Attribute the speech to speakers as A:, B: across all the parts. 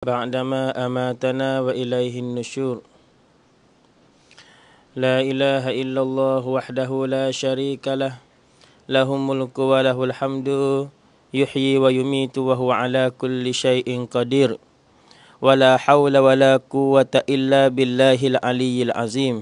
A: بعدما أماتنا وإليه النشور لا إله إلا الله وحده لا شريك له له الملك وله الحمد يحيي ويميت وهو على كل شيء قدير ولا حول ولا قوة إلا بالله العلي العظيم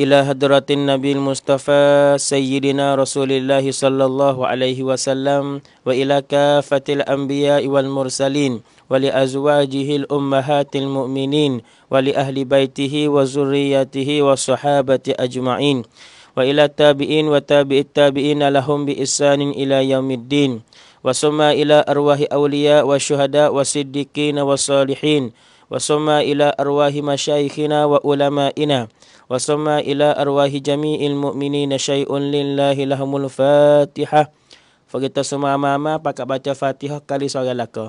A: إلى هدرة النبي المصطفى سيدنا رسول الله صلى الله عليه وسلم وإلى كافة الأنبياء والمرسلين ولأزواجه الأمهات المؤمنين ولأهل بيته وزريته والصحابة أجمعين وإلى التابعين وتابع التابعين لهم بإحسان إلى يوم الدين وثم إلى أرواح أولياء وشهداء وصديقين والصالحين وثم إلى أرواح مشايخنا وعلمائنا وثم إلى أرواح جميع المؤمنين شيء لله لهم الفاتحة فقط سمع ماما بكى باتا فاتحة كالي سوغالاكو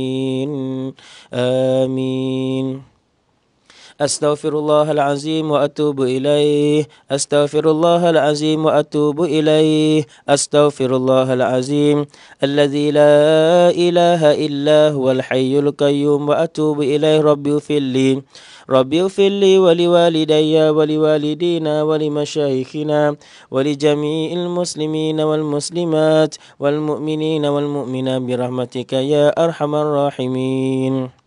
A: آمين آمين أستغفر الله العظيم وأتوب إليه أستغفر الله العظيم وأتوب إليه أستغفر الله العظيم الذي لا إله إلا هو الحي القيوم وأتوب إليه ربي في الليل رب اغفر لي ولوالدي ولوالدينا ولمشايخنا ولجميع المسلمين والمسلمات والمؤمنين والمؤمنات برحمتك يا أرحم الراحمين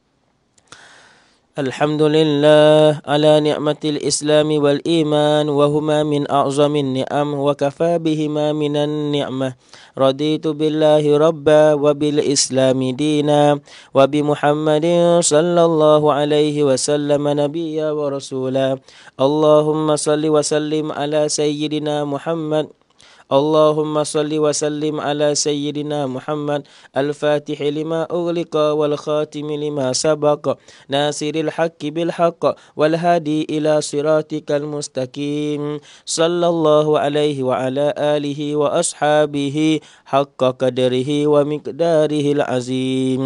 A: الحمد لله على نعمة الإسلام والإيمان وهما من أعظم النعم وكفى بهما من النعمة رضيت بالله ربا وبالإسلام دينا وبمحمد صلى الله عليه وسلم نبيا ورسولا اللهم صل وسلم على سيدنا محمد اللهم صل وسلم على سيدنا محمد الفاتح لما أغلق والخاتم لما سبق ناصر الحق بالحق والهادي إلى صراطك المستقيم صلى الله عليه وعلى آله وأصحابه حق قدره ومقداره العظيم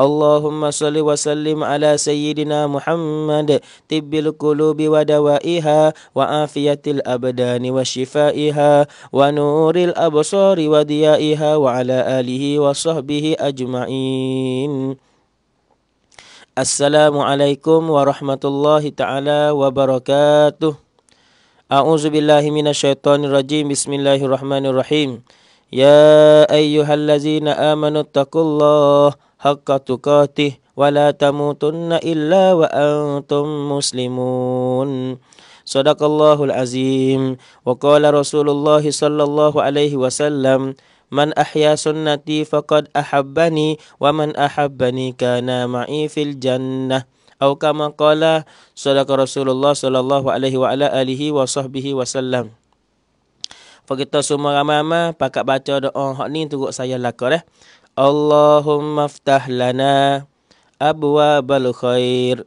A: اللهم صل وسلم على سيدنا محمد طب القلوب ودوائها وعافية الأبدان وشفائها وأن نور الأبصار وديائها وعلى آله وصحبه أجمعين السلام عليكم ورحمة الله تعالى وبركاته أعوذ بالله من الشيطان الرجيم بسم الله الرحمن الرحيم يا أيها الذين آمنوا اتقوا الله حق تقاته ولا تموتن إلا وأنتم مسلمون صدق الله العظيم وقال رسول الله صلى الله عليه وسلم من أحيا سنتي فقد أحبني ومن أحبني كان معي في الجنة أو كما قال صدق رسول الله صلى الله عليه وعلى آله وصحبه وسلم Fakita semua ramai-ramai pakat baca doa hak ni turut saya lakar eh. Allahumma ftah lana abwabal khair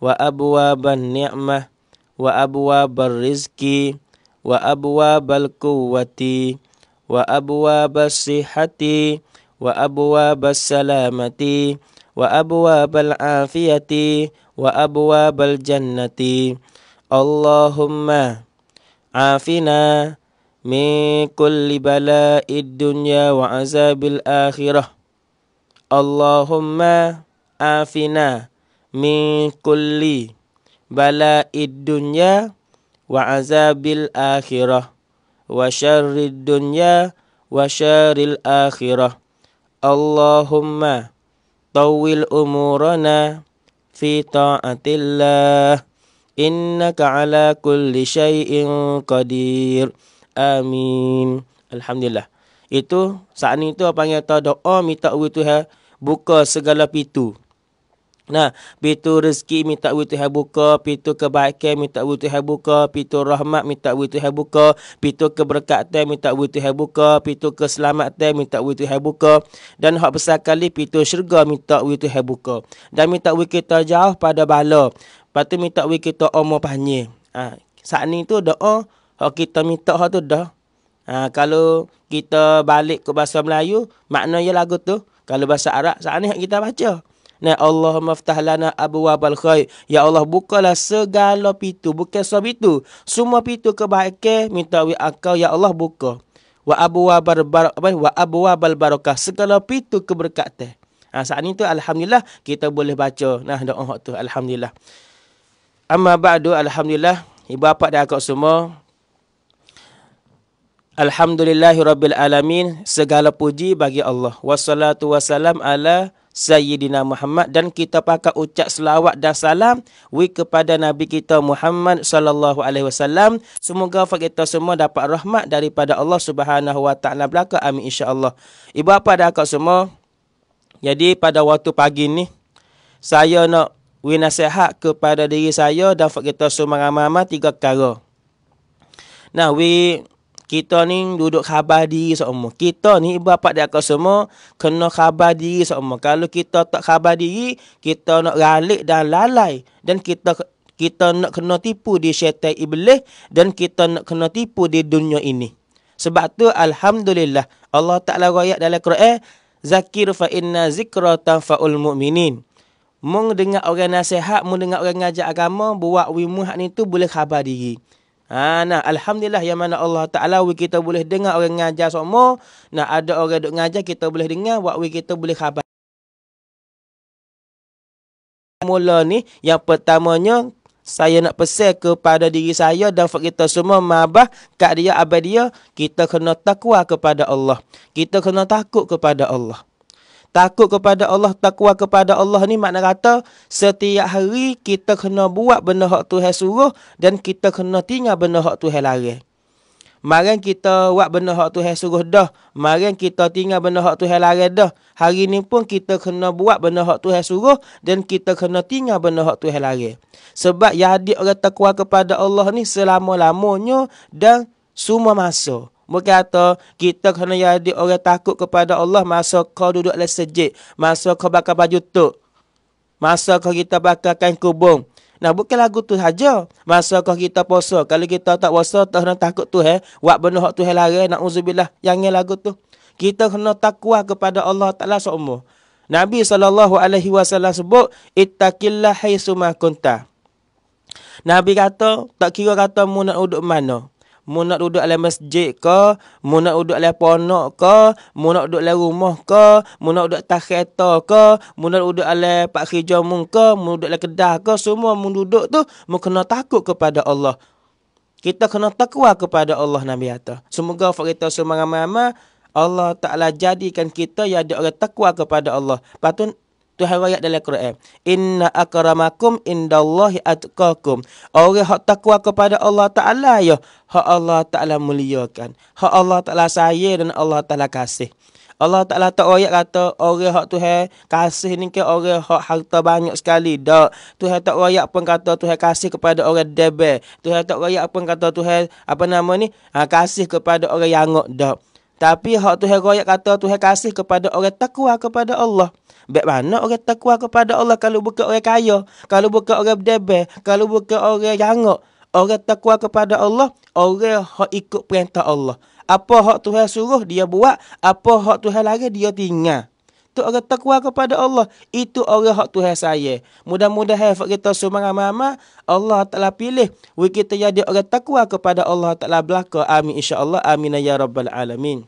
A: وأبواب النعمة وأبواب الرزق وأبواب القوة وأبواب الصحة وأبواب السلامة وأبواب العافية وأبواب الجنة اللهم عافنا من كل بلاء الدنيا وعذاب الآخرة اللهم عافنا min kulli bala'id dunya wa azabil akhirah wa syarrid dunya wa syarril akhirah Allahumma tawwil umurana fi ta'atillah innaka ala kulli syai'in qadir amin alhamdulillah itu saat ni tu apa yang doa minta Allah Tuhan buka segala pintu Nah, pintu rezeki minta buat Tuhan buka, pintu kebaikan minta buat Tuhan buka, pintu rahmat minta buat Tuhan buka, pintu keberkatan minta buat Tuhan buka, pintu keselamatan minta buat Tuhan buka dan hak besar kali pintu syurga minta buat Tuhan buka. Dan minta buat kita jauh pada bala. Patu minta buat kita umur panjang. Ha, saat ni tu dah oh, hak kita minta hak tu dah. Ha, kalau kita balik ke bahasa Melayu, maknanya lagu tu. Kalau bahasa Arab, saat ni kita baca. Nah Allah maftah lana Wabal khair. Ya Allah bukalah segala pintu, bukan semua pintu. Semua pintu kebaikan minta wi akau ya Allah buka. Wa abwabal bar apa wa abwabal barakah. Segala pintu keberkatan. Ha, saat ini tu alhamdulillah kita boleh baca nah doa hak tu alhamdulillah. Amma ba'du alhamdulillah ibu bapa dan akak semua Alhamdulillahirabbil segala puji bagi Allah wassalatu wassalam ala Sayyidina Muhammad dan kita pakai ucap selawat dan salam we kepada Nabi kita Muhammad sallallahu alaihi wasallam. Semoga kita semua dapat rahmat daripada Allah Subhanahu wa taala belaka. Amin insya-Allah. Ibu apa dah kau semua? Jadi pada waktu pagi ni saya nak we nasihat kepada diri saya dan kita semua ramai-ramai tiga perkara. Nah, we kita ni duduk khabar diri seumur. Kita ni ibu bapa dia akan semua kena khabar diri seumur. Kalau kita tak khabar diri, kita nak ralik dan lalai. Dan kita kita nak kena tipu di syaitan iblis dan kita nak kena tipu di dunia ini. Sebab tu alhamdulillah Allah Taala raya dalam Quran zakir fa inna zikra tanfa'ul mu'minin. Mung dengar orang nasihat, mung dengar orang ngajak agama, buat wimuh ni tu boleh khabar diri. Ha, nah, Alhamdulillah yang mana Allah Ta'ala kita boleh dengar orang ngajar semua. Nah, ada orang duk ngajar kita boleh dengar. Waktu kita boleh khabar. Mula ni, yang pertamanya saya nak pesan kepada diri saya dan kita semua mabah kat dia abad dia kita kena takwa kepada Allah kita kena takut kepada Allah Takut kepada Allah, takwa kepada Allah ni makna kata setiap hari kita kena buat benda hak Tuhan suruh dan kita kena tinggal benda hak Tuhan larang. Mereka kita buat benda hak Tuhan suruh dah. Mereka kita tinggal benda hak Tuhan larang dah. Hari ni pun kita kena buat benda hak Tuhan suruh dan kita kena tinggal benda hak Tuhan larang. Sebab yang adik orang takwa kepada Allah ni selama-lamanya dan semua masa berkata kita kena jadi orang takut kepada Allah masa kau duduk dalam sejid. Masa kau bakar baju tu, Masa kau kita bakarkan kubung. Nah bukan lagu tu saja. Masa kau kita puasa. Kalau kita tak puasa, tak kena takut tu. Eh. Wak benuh hak tu helare. Nak uzubillah. Yang ni lagu tu. Kita kena takwa kepada Allah Ta'ala seumur. Nabi SAW sebut, Ittaqillah hai sumah kunta. Nabi kata, tak kira kata mu nak duduk mana mu nak duduk dalam masjid ke, mu nak duduk dalam ponok ke, mu nak duduk dalam rumah ke, mu nak duduk atas kereta ke, mu nak duduk dalam pak kerja mu ke, mu duduk dalam kedah ke, semua mu duduk tu mu kena takut kepada Allah. Kita kena takwa kepada Allah Nabi kata. Semoga fak kita semua ramai-ramai Allah Taala jadikan kita yang ada orang takwa kepada Allah. Patut Tuhan ayat dalam Quran. Inna akramakum indallahi atqakum. Orang hak takwa kepada Allah Taala ya, hak Allah Taala muliakan. Hak Allah Taala sayang dan Allah Taala kasih. Allah Taala tak ayat kata orang hak Tuhan kasih ni ke orang hak harta banyak sekali. Dak. Tuhan tak ayat pun kata Tuhan kasih kepada orang debel. Tuhan tak ayat pun kata Tuhan apa nama ni? Ha, kasih kepada orang yang ngok dak. Tapi hak Tuhan royak kata Tuhan kasih kepada orang takwa kepada Allah. Baik mana orang takwa kepada Allah kalau bukan orang kaya, kalau bukan orang berdebe, kalau bukan orang jangok. Orang takwa kepada Allah, orang hak ikut perintah Allah. Apa hak Tuhan suruh dia buat, apa hak Tuhan larang dia tinggal tu orang takwa kepada Allah. Itu orang hak Tuhan saya. Mudah-mudahan hak kita semua mama Allah telah pilih we kita jadi orang takwa kepada Allah Taala belaka. Amin insya-Allah. Amin ya rabbal alamin.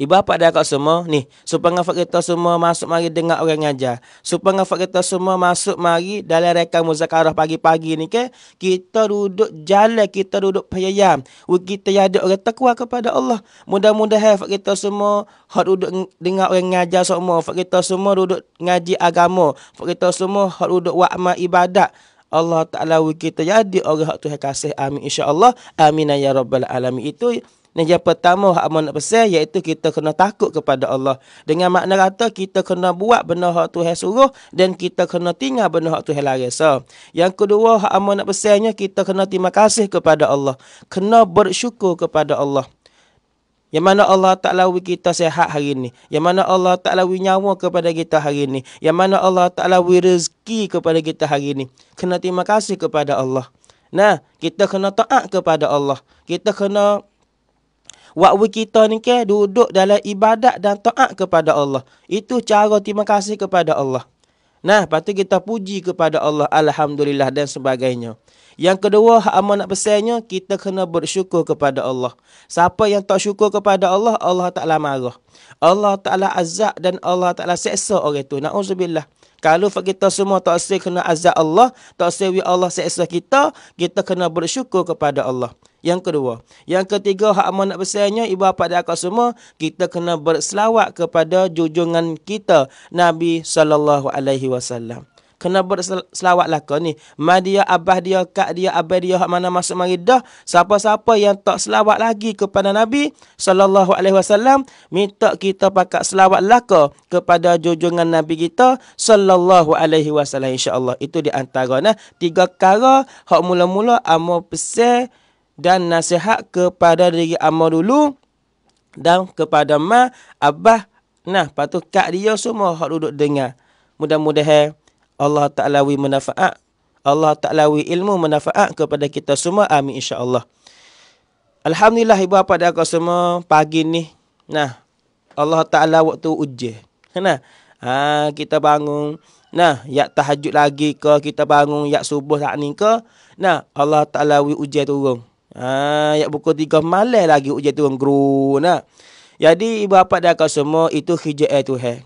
A: Ibu apa dah kat semua ni supaya ngafak kita semua masuk mari dengar orang ngajar supaya ngafak kita semua masuk mari dalam rekam muzakarah pagi-pagi ni ke kita duduk jalan kita duduk payayam kita ada orang takwa kepada Allah mudah-mudahan fak kita semua hak duduk dengar orang ngajar semua fak kita semua duduk ngaji agama fak kita semua hak duduk buat amal ibadat Allah Ta'ala kita jadi orang yang kasih. Amin. InsyaAllah. Amin. Ya Rabbal Alamin. Itu dan yang pertama amon nak pesan iaitu kita kena takut kepada Allah. Dengan makna kata kita kena buat benda hak Tuhan suruh dan kita kena tinggal benda hak Tuhan larang. Ha. So, yang kedua amon nak pesannya kita kena terima kasih kepada Allah. Kena bersyukur kepada Allah. Yang mana Allah tak lawi kita sehat hari ini. Yang mana Allah tak lawi nyawa kepada kita hari ini. Yang mana Allah tak lawi rezeki kepada kita hari ini. Kena terima kasih kepada Allah. Nah, kita kena taat kepada Allah. Kita kena Waktu kita ni ke duduk dalam ibadat dan taat kepada Allah. Itu cara terima kasih kepada Allah. Nah, patut kita puji kepada Allah alhamdulillah dan sebagainya. Yang kedua, hak amal nak pesannya, kita kena bersyukur kepada Allah. Siapa yang tak syukur kepada Allah, Allah Ta'ala marah. Allah Ta'ala azab dan Allah Ta'ala seksa orang itu. Na'udzubillah. Kalau kita semua tak sayang kena azab Allah, tak sayang Allah seksa kita, kita kena bersyukur kepada Allah. Yang kedua. Yang ketiga, hak amanat besarnya, ibu bapa dan akak semua, kita kena berselawat kepada jujungan kita, Nabi SAW. Kena berselawat lah kau ni. Ma abah dia, kak dia, abah dia, hak mana masuk mari Siapa-siapa yang tak selawat lagi kepada Nabi SAW, minta kita pakai selawat lah kau kepada jujungan Nabi kita SAW. InsyaAllah. Itu di antara nah. Tiga kara, hak mula-mula, amal pesan, dan nasihat kepada diri Amma dulu dan kepada Ma Abah. Nah, patu kak dia semua hak duduk dengar. Mudah-mudahan Allah Ta'ala wi manfaat. Allah Ta'ala wi ilmu manfaat kepada kita semua. Amin insya-Allah. Alhamdulillah ibu bapa dan semua pagi ni. Nah, Allah Ta'ala waktu uji. Nah, ha, kita bangun. Nah, yak tahajud lagi ke kita bangun yak subuh tak lah ni ke. Nah, Allah Ta'ala wi uji turun. Ha, ya pukul tiga malam lagi ujian turun guru nak. Jadi ibu bapa dan kau semua itu hijau eh Tuhan.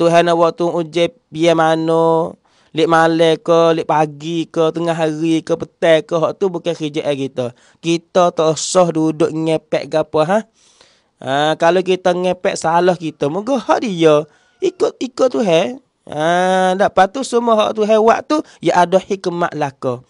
A: Tuhan nak waktu ujian biar mana. Lek malam ke, lek pagi ke, tengah hari ke, petang ke. Hak tu bukan hijau eh kita. Kita tak usah duduk ngepek ke apa ha. ha kalau kita ngepek salah kita. Moga hak dia ikut-ikut tu he. Ha, dak ah, patu semua hak tu he waktu. ya ada hikmat lah ke.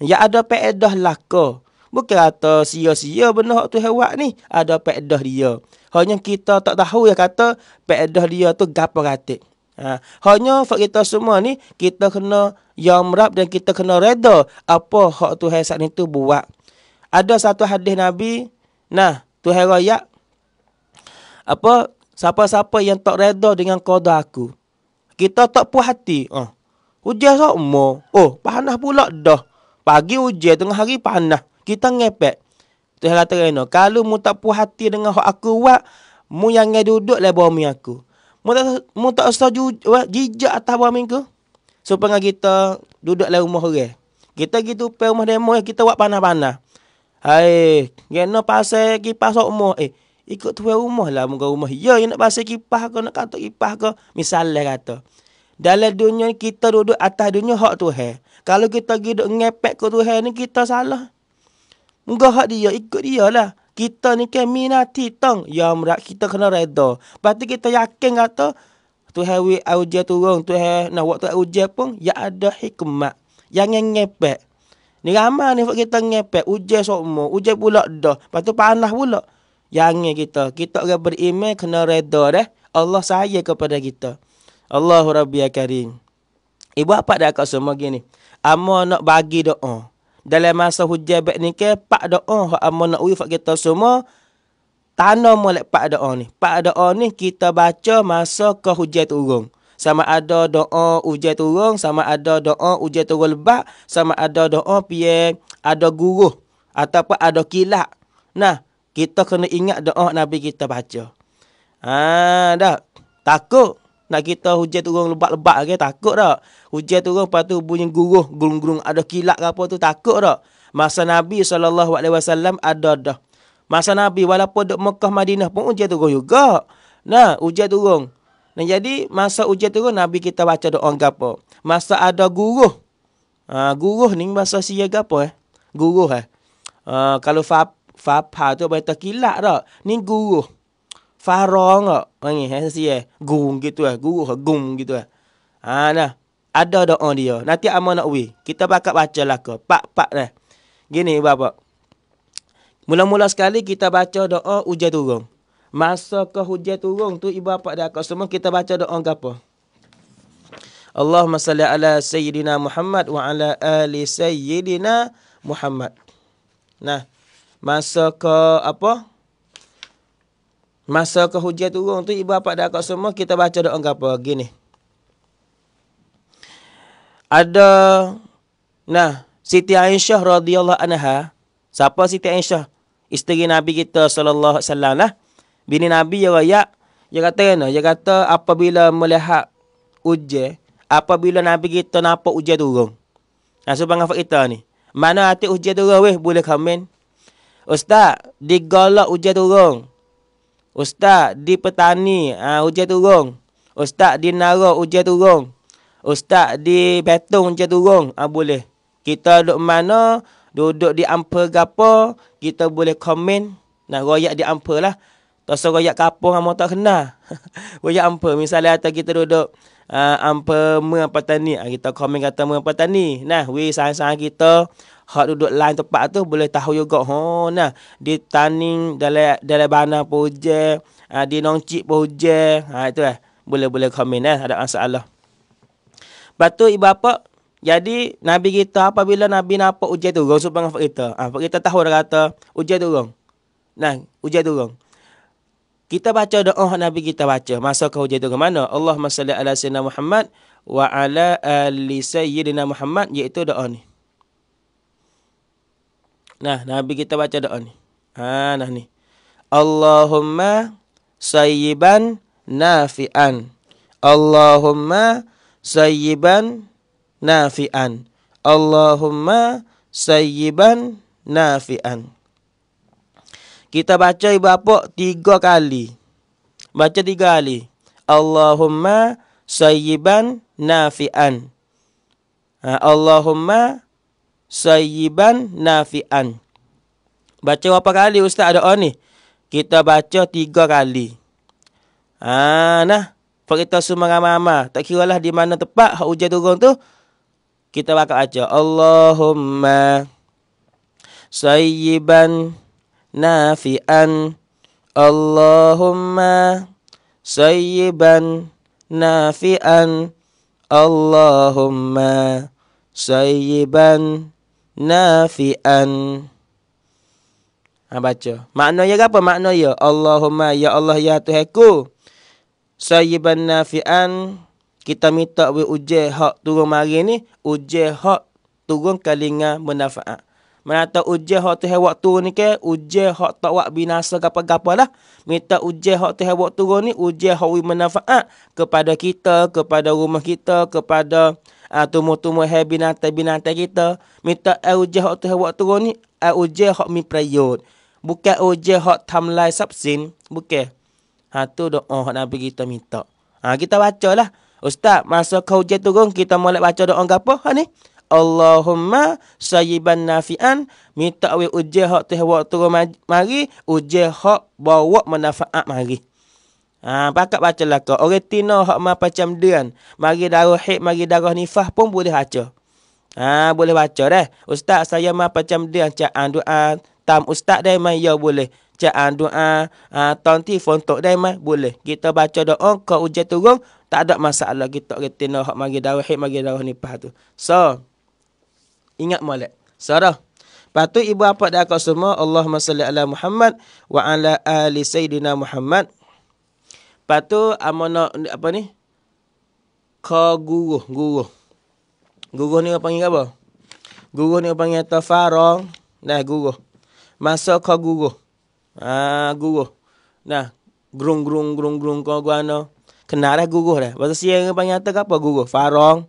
A: Ya ada peedah lah ke. Bukan kata sia-sia benda hak tu hewat ni ada pedah dia. Hanya kita tak tahu ya kata pedah dia tu gapo ratik. Ha, hanya fak kita semua ni kita kena yang rap dan kita kena reda apa hak tu hewat ni tu buat. Ada satu hadis Nabi, nah tu heroya apa siapa-siapa yang tak reda dengan qada aku. Kita tak puas hati. Oh. Hujan sok mo. Oh, panas pula dah. Pagi hujan tengah hari panas. Kita ngepek. Tuhan kata kena. Kalau mu tak puas hati dengan hak aku buat. Mu yang duduk lah bawah mi aku. Mu tak, mu tak usah jijak atas bawah mi aku. So kita duduk lah rumah orang. Kita gitu tu pergi rumah demo. Eh, kita buat panah-panah. Hai. Kena pasal kipas sok mu. Eh. Ikut tuan rumah lah muka rumah. Ya, nak pasal kipah ke, nak kata kipah ke. Misalnya kata. Dalam dunia kita duduk atas dunia hak tu Kalau kita gitu ngepek ke tu hai ni, kita salah. Enggak hak dia, ikut dia lah. Kita ni kan minati tong. Ya merak, kita kena reda. Lepas tu kita yakin kata, lah tu hewi auja turun, tu hewi nak waktu auja pun, ya ada hikmat. Jangan ngepek. Ni ramai ni kita ngepek. Ujian semua. Ujian pula dah. Lepas tu panah pula. Jangan kita. Kita akan beriman kena reda dah. Allah saya kepada kita. Allahu Rabbi Karim. Ibu apa dah kat semua gini? Amal nak bagi doa dalam masa hujan baik ni ke pak doa ha amon nak uyu kita semua tanam molek pak doa ni pak doa ni kita baca masa ke hujan turun sama ada doa hujan turun sama ada doa hujan turun lebat sama ada doa pie ada guru ataupun ada kilat nah kita kena ingat doa nabi kita baca ah ha, dah takut nak kita hujan turun lebat-lebat lagi, takut tak? Hujan turun, lepas tu bunyi guruh, gulung-gulung, ada kilat ke apa tu, takut tak? Masa Nabi SAW ada dah. Masa Nabi, walaupun duduk Mekah Madinah pun hujan turun juga. Nah, hujan turun. Nah, jadi, masa hujan turun, Nabi kita baca doa apa? Masa ada guruh. Ha, guruh ni bahasa siaga apa eh? Guruh eh? Uh, kalau fa fa tu berita kilat tak? Ni guruh farong ke panggil eh sesi eh gung gitu eh guru ke gung gitu eh ha nah ada doa dia nanti ama nak we kita bakal baca lah ke pak pak nah gini bapa mula-mula sekali kita baca doa hujan turun masa ke hujan turun tu ibu bapa dah kau semua kita baca doa gapo Allahumma salli ala sayyidina Muhammad wa ala ali sayyidina Muhammad. Nah, masa ke apa? Masa kehujan turun tu ibu bapa dah kat semua kita baca doa apa gini. Ada nah Siti Aisyah radhiyallahu anha. Siapa Siti Aisyah? Isteri Nabi kita sallallahu alaihi wasallam lah. Bini Nabi ya raya. Dia kata kena, dia kata apabila melihat ujian, apabila Nabi kita nampak ujian turun. Nah, so bangga kita ni. Mana hati ujian turun weh boleh komen. Ustaz, digolak ujian turun. Ustaz di petani uh, ha, hujan turun. Ustaz di nara hujan turun. Ustaz di betung, hujan turun. Uh, boleh. Kita duduk mana, duduk di ampa gapo, kita boleh komen. Nah, royak di ampa lah. Tak usah royak kapung sama tak kena. royak ampa. Misalnya atas kita duduk uh, ha, ampa mengapa tani. Uh, kita komen kata mengapa tani. Nah, we sayang-sayang kita hak duduk lain tempat tu boleh tahu juga ha nah di taning dalam dalam bana puje ha, ah, di nongcik poje ha itu eh boleh-boleh komen eh ada masalah batu ibu apa jadi nabi kita apabila nabi nampak ujian turun supaya so, kita ah ha, kita tahu dia kata tu turun nah tu turun kita baca doa nabi kita baca masa kau tu ke mana Allahumma salli ala sayyidina Muhammad wa ala ali sayyidina Muhammad iaitu doa ni Nah, Nabi kita baca doa ni. Ha, nah ni. Allahumma sayyiban nafi'an. Allahumma sayyiban nafi'an. Allahumma sayyiban nafi'an. Kita baca ibu apa? Tiga kali. Baca tiga kali. Allahumma sayyiban nafi'an. Ha, Allahumma sayyiban nafi'an. Baca berapa kali ustaz ada ni? Kita baca tiga kali. Ah nah, kita semua ramai-ramai, tak kiralah di mana tempat hak hujan turun tu, kita bakal baca Allahumma sayyiban nafi'an Allahumma sayyiban nafi'an Allahumma sayyiban nafian. Ha, baca. Maknanya apa? Maknanya Allahumma ya Allah ya Tuhanku. Sayyiban nafian. Kita minta we uje hak turun mari ni, uje hak turun kalinga manfaat. Mana tak uje hak tu waktu ni ke, uje hak tak wak binasa ke apa lah. Minta uje hak tu waktu ni, uje hak we manfaat kepada kita, kepada rumah kita, kepada uh, ah, tumuh-tumuh hai binatang-binatang kita. Minta air ujah waktu hai waktu ni, air ujah hak mi prayut. Bukan ujah hak tamlai sabsin. Bukan. Ha tu doa oh, hak Nabi kita minta. Ha kita baca Ustaz, masa kau ujah turun, kita mulai baca doa apa? Ha ni? Allahumma sayiban nafian minta awi ujah hak tu hak turun mari ujah hak bawa manfaat mari. Ha, pakat baca lah kau. Orang tina hak macam dia kan. Mari darah hik, mari darah nifah pun boleh baca. Ha, boleh baca dah. Ustaz, saya mah macam dia. Cak doa. Tam ustaz dah mah ya boleh. Cak doa. Ha, tonti fontok dah mah boleh. Kita baca doa kau ujian turun. Tak ada masalah kita orang tina hak mari darah hik, mari darah nifah tu. So, ingat malak. So, dah. Lepas tu ibu bapa dah kau semua. Allahumma salli ala Muhammad. Wa ala ahli Sayyidina Muhammad. Lepas tu amo nak apa ni? Ka guru, guru. ni orang panggil apa? Guru ni orang panggil tafarong. dah guru. Masa ka guru. Ah, guru. Nah, grung grung grung grung ka gua no. Kenal dah guru dah. Masa siang orang panggil atas apa guru? Farong.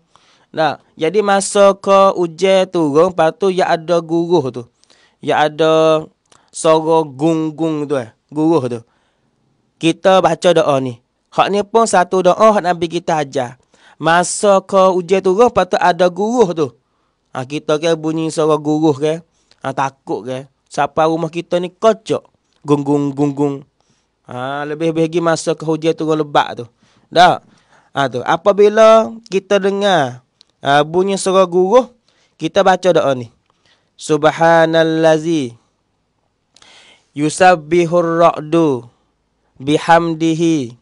A: Nah, jadi masa ke uje turun, lepas tu ya ada guguh tu. Ya ada soro gung-gung tu eh. guguh tu kita baca doa ni. Hak ni pun satu doa hak Nabi kita ajar. Masa ke ujian turun patut ada guru tu. Ha, kita ke bunyi suara guru ke. Ha, takut ke. Sapa rumah kita ni kocok. Gunggung, gunggung. Ha, lebih lagi masa ke ujian turun lebak tu. Dah. Ha, tu. Apabila kita dengar ha, bunyi suara guru, kita baca doa ni. Subhanallazi. Yusabbihur Yusabbihur ra'du bihamdihi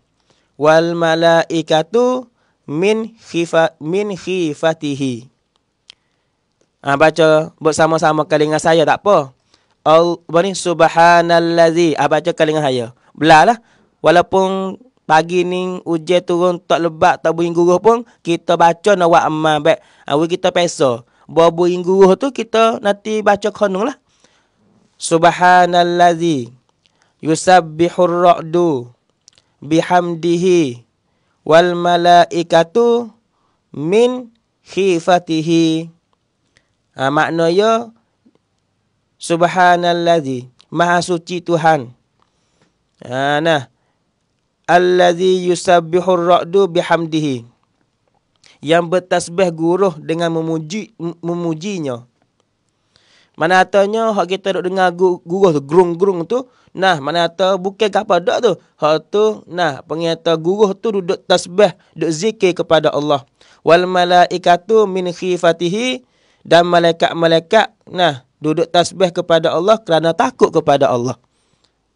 A: wal malaikatu min khifa min khifatihi. Ah baca buat sama-sama kali dengan saya tak apa. Al bani subhanallazi. Ah baca kali dengan saya. Belalah. Walaupun pagi ni ujian turun tak lebat tak bunyi guru pun kita baca nawa buat amal baik. Ah kita peso. Buat bunyi guru tu kita nanti baca konung lah. Subhanallazi. Subhanallazi yusabbihur ra'du bihamdihi wal malaikatu min khifatihi ha, maknanya subhanallazi maha suci tuhan ha, nah allazi yusabbihur ra'du bihamdihi yang bertasbih guruh dengan memuji memujinya mana hatanya hak kita duk dengar gurus tu grung-grung tu nah mana hata bukan kapal dak tu. Hak tu nah pengiata gurus tu duduk tasbih, duk zikir kepada Allah. Wal malaikatu min khifatihi dan malaikat-malaikat nah duduk tasbih kepada Allah kerana takut kepada Allah.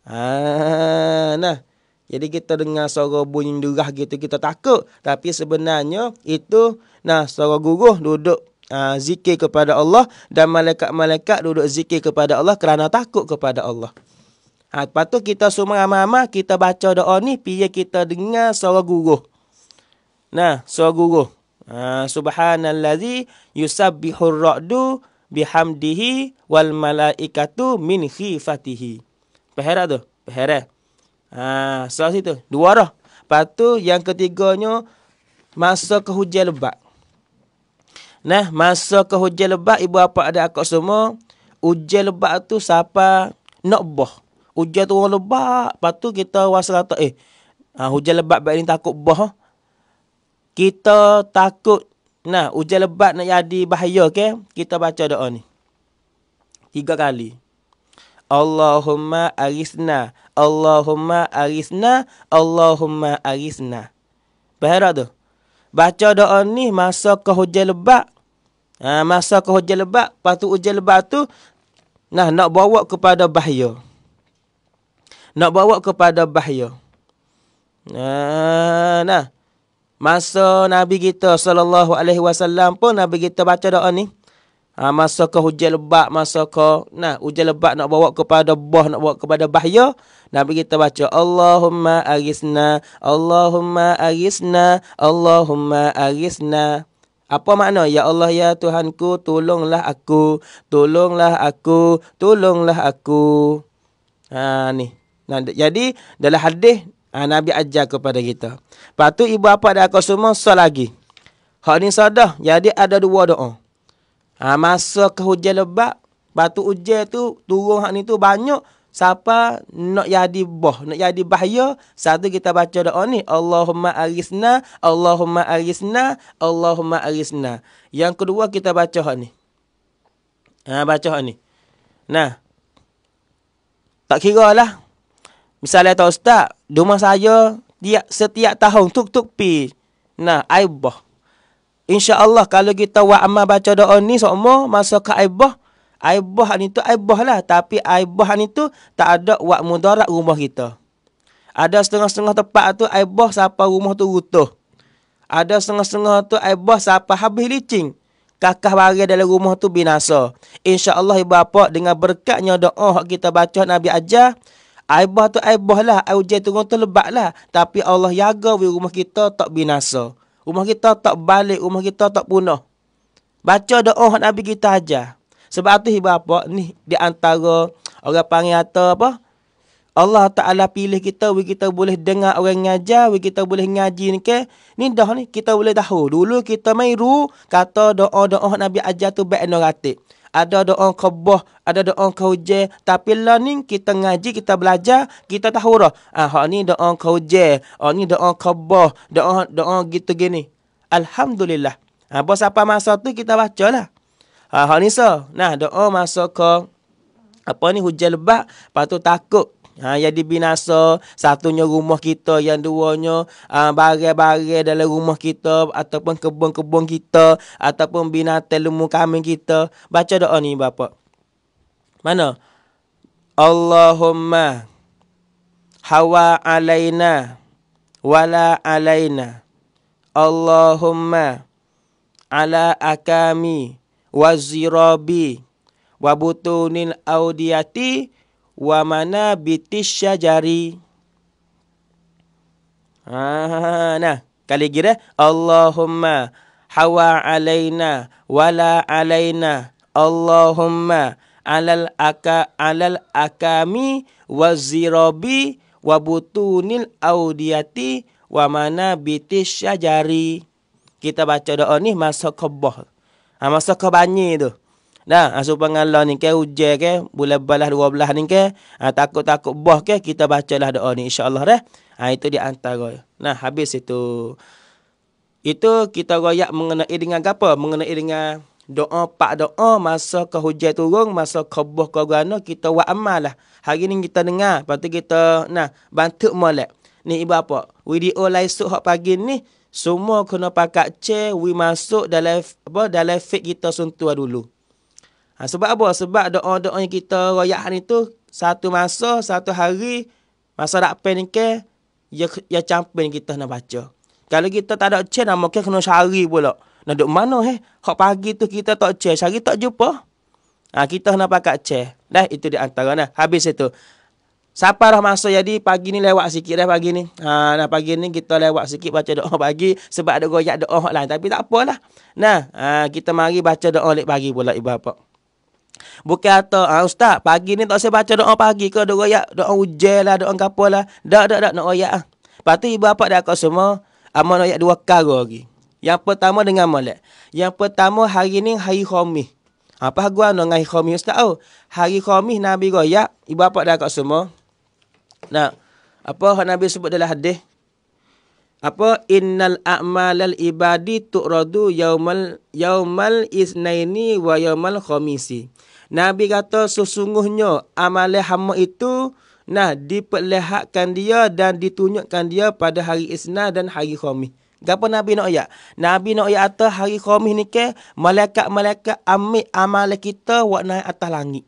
A: Ha nah jadi kita dengar suara bunyi derah gitu kita takut tapi sebenarnya itu nah suara gurus duduk uh, zikir kepada Allah dan malaikat-malaikat duduk zikir kepada Allah kerana takut kepada Allah. Ha, lepas tu kita semua sama-sama kita baca doa ni pihak kita dengar suara guru. Nah, suara guru. Ha, Subhanallazi yusabbihur ra'du bihamdihi wal malaikatu min khifatihi. Pahera tu, pahera. Ha, suara situ, dua roh. Lepas tu yang ketiganya masa kehujan lebat. Nah, masa ke hujan lebat, ibu apa ada akak semua. Hujan lebat tu siapa nak boh. Hujan tu orang lebat. Lepas tu kita rasa kata, eh, ha, hujan lebat baik ni takut boh. Kita takut, nah, hujan lebat nak jadi bahaya, okay? Kita baca doa ni. Tiga kali. Allahumma arisna. Allahumma arisna. Allahumma arisna. Berapa tu? Baca doa ni masa ke hujan lebat, Ha, masa ke hujan lebat, lepas tu hujan lebat tu, nah nak bawa kepada bahaya. Nak bawa kepada bahaya. Nah, ha, nah. Masa Nabi kita sallallahu alaihi wasallam pun Nabi kita baca doa ni. Ha, masa ke hujan lebat, masa ke nah hujan lebat nak bawa kepada bah, nak bawa kepada bahaya. Nabi kita baca Allahumma arisna, Allahumma arisna, Allahumma arisna. Allahumma arisna. Apa makna? Ya Allah, ya Tuhanku, tolonglah aku, tolonglah aku, tolonglah aku. Ha, ni. Nah, jadi, dalam hadis, ha, Nabi ajar kepada kita. Lepas tu, ibu bapa dan aku semua, sol lagi. Hak ni sadah. Jadi, ada dua doa. Ha, masa ke hujan lebat, Batu tu hujan tu, turun hak ni tu banyak, siapa nak jadi boh, nak jadi bahaya, satu kita baca doa ni, Allahumma arisna, Allahumma arisna, Allahumma arisna. Yang kedua kita baca hak ni. Ha, baca hak ni. Nah. Tak kira lah. Misalnya tak ustaz, rumah saya dia setiap tahun tuk-tuk pi. Nah, aibah. InsyaAllah kalau kita wa'amah baca doa ni, semua masuk ke aibah, Aibah ni tu aibah lah. Tapi aibah ni tu tak ada wak mudarat rumah kita. Ada setengah-setengah tempat tu aibah siapa rumah tu rutuh. Ada setengah-setengah tu aibah siapa habis licin. Kakak bari dalam rumah tu binasa. InsyaAllah ibu bapa dengan berkatnya doa oh kita baca Nabi ajar. Aibah tu aibah lah. Aibah tu rumah tu lebat lah. Tapi Allah jaga rumah kita tak binasa. Rumah kita tak balik. Rumah kita tak punah. Baca doa Nabi kita ajar. Sebab tu ibu apa ni di antara orang panggil atau apa? Allah Ta'ala pilih kita, we kita boleh dengar orang ngajar, we kita boleh ngaji ni ke? Ni dah ni, kita boleh tahu. Dulu kita mai ru kata doa-doa Nabi ajar tu baik noratik. Ada doa kebah, ada doa kauje. Tapi lah ni, kita ngaji, kita belajar, kita tahu lah. Ah, hak ni doa kauje, hak ni doa kebah, doa doa gitu gini. Alhamdulillah. Ah, bos apa masa tu kita baca lah. Ha, hak ni so. Nah, doa masa ke apa ni hujan lebat, patut tu takut ha, jadi binasa satunya rumah kita yang duanya uh, ha, barang-barang dalam rumah kita ataupun kebun-kebun kita ataupun binatang lumu kami kita baca doa ni bapak mana Allahumma hawa alaina wala alaina Allahumma ala akami wazirabi wa butunil audiyati wa mana bitisyajari ha, ha, ha, nah kali gira allahumma hawa alaina wala alaina allahumma alal aka alal akami wazirabi wa butunil audiyati wa mana bitisyajari kita baca doa ni masuk kebah. Ha, Masuk ke banyi tu. Nah, ha, supaya ngalah ni ke hujan ke bulan balas dua belah ni ke ha, takut-takut boh ke kita bacalah doa ni insyaallah dah. Ha, itu di antara. Nah, habis itu itu kita royak mengenai dengan apa? Mengenai dengan doa pak doa masa ke hujan turun, masa ke boh ke gano kita buat amal lah. Hari ni kita dengar, lepas kita nah bantu molek. Ni ibu apa? Video live hok pagi ni semua kena pakat C, we masuk dalam apa dalam fit kita sentua dulu. Ha, sebab apa? Sebab doa-doa yang kita royak hari tu, satu masa, satu hari, masa tak pen ke, ya, ya campin kita nak baca. Kalau kita tak ada C, nak mungkin kena syari pula. Nak duduk mana eh? Kok pagi tu kita tak C, syari tak jumpa. Ha, kita nak pakai C. Dah, itu di antara. Nah, habis itu. Siapa dah masuk jadi pagi ni lewat sikit dah pagi ni. Ha, nah pagi ni kita lewat sikit baca doa pagi sebab ada goyak doa hak lain. Tapi tak apalah. Nah, ha, kita mari baca doa lep pagi pula ibu bapa. Bukan kata, ha, ustaz pagi ni tak usah baca doa pagi ke. Doa goyak, doa ujel lah, doa kapa lah. Tak, tak, nak doa goyak lah. Lepas ibu bapa dah kau semua. Amal doa dua kali lagi. Yang pertama dengan molek. Yang pertama hari ni hari khomih. Ha, apa gua no ngai khomih ustaz oh. Hari khomih Nabi goyak, ibu bapa dah kau semua. Nah, apa yang Nabi sebut dalam hadis? Apa innal a'malal ibadi tu'radu yaumal yaumal isnaini wa yaumal khamisi. Nabi kata sesungguhnya amalan hamba itu nah diperlihatkan dia dan ditunjukkan dia pada hari Isna dan hari Khamis. Gapo Nabi nak ayat? Nabi nak ayat atas hari Khamis ni ke malaikat-malaikat ambil amalan kita wak naik atas langit.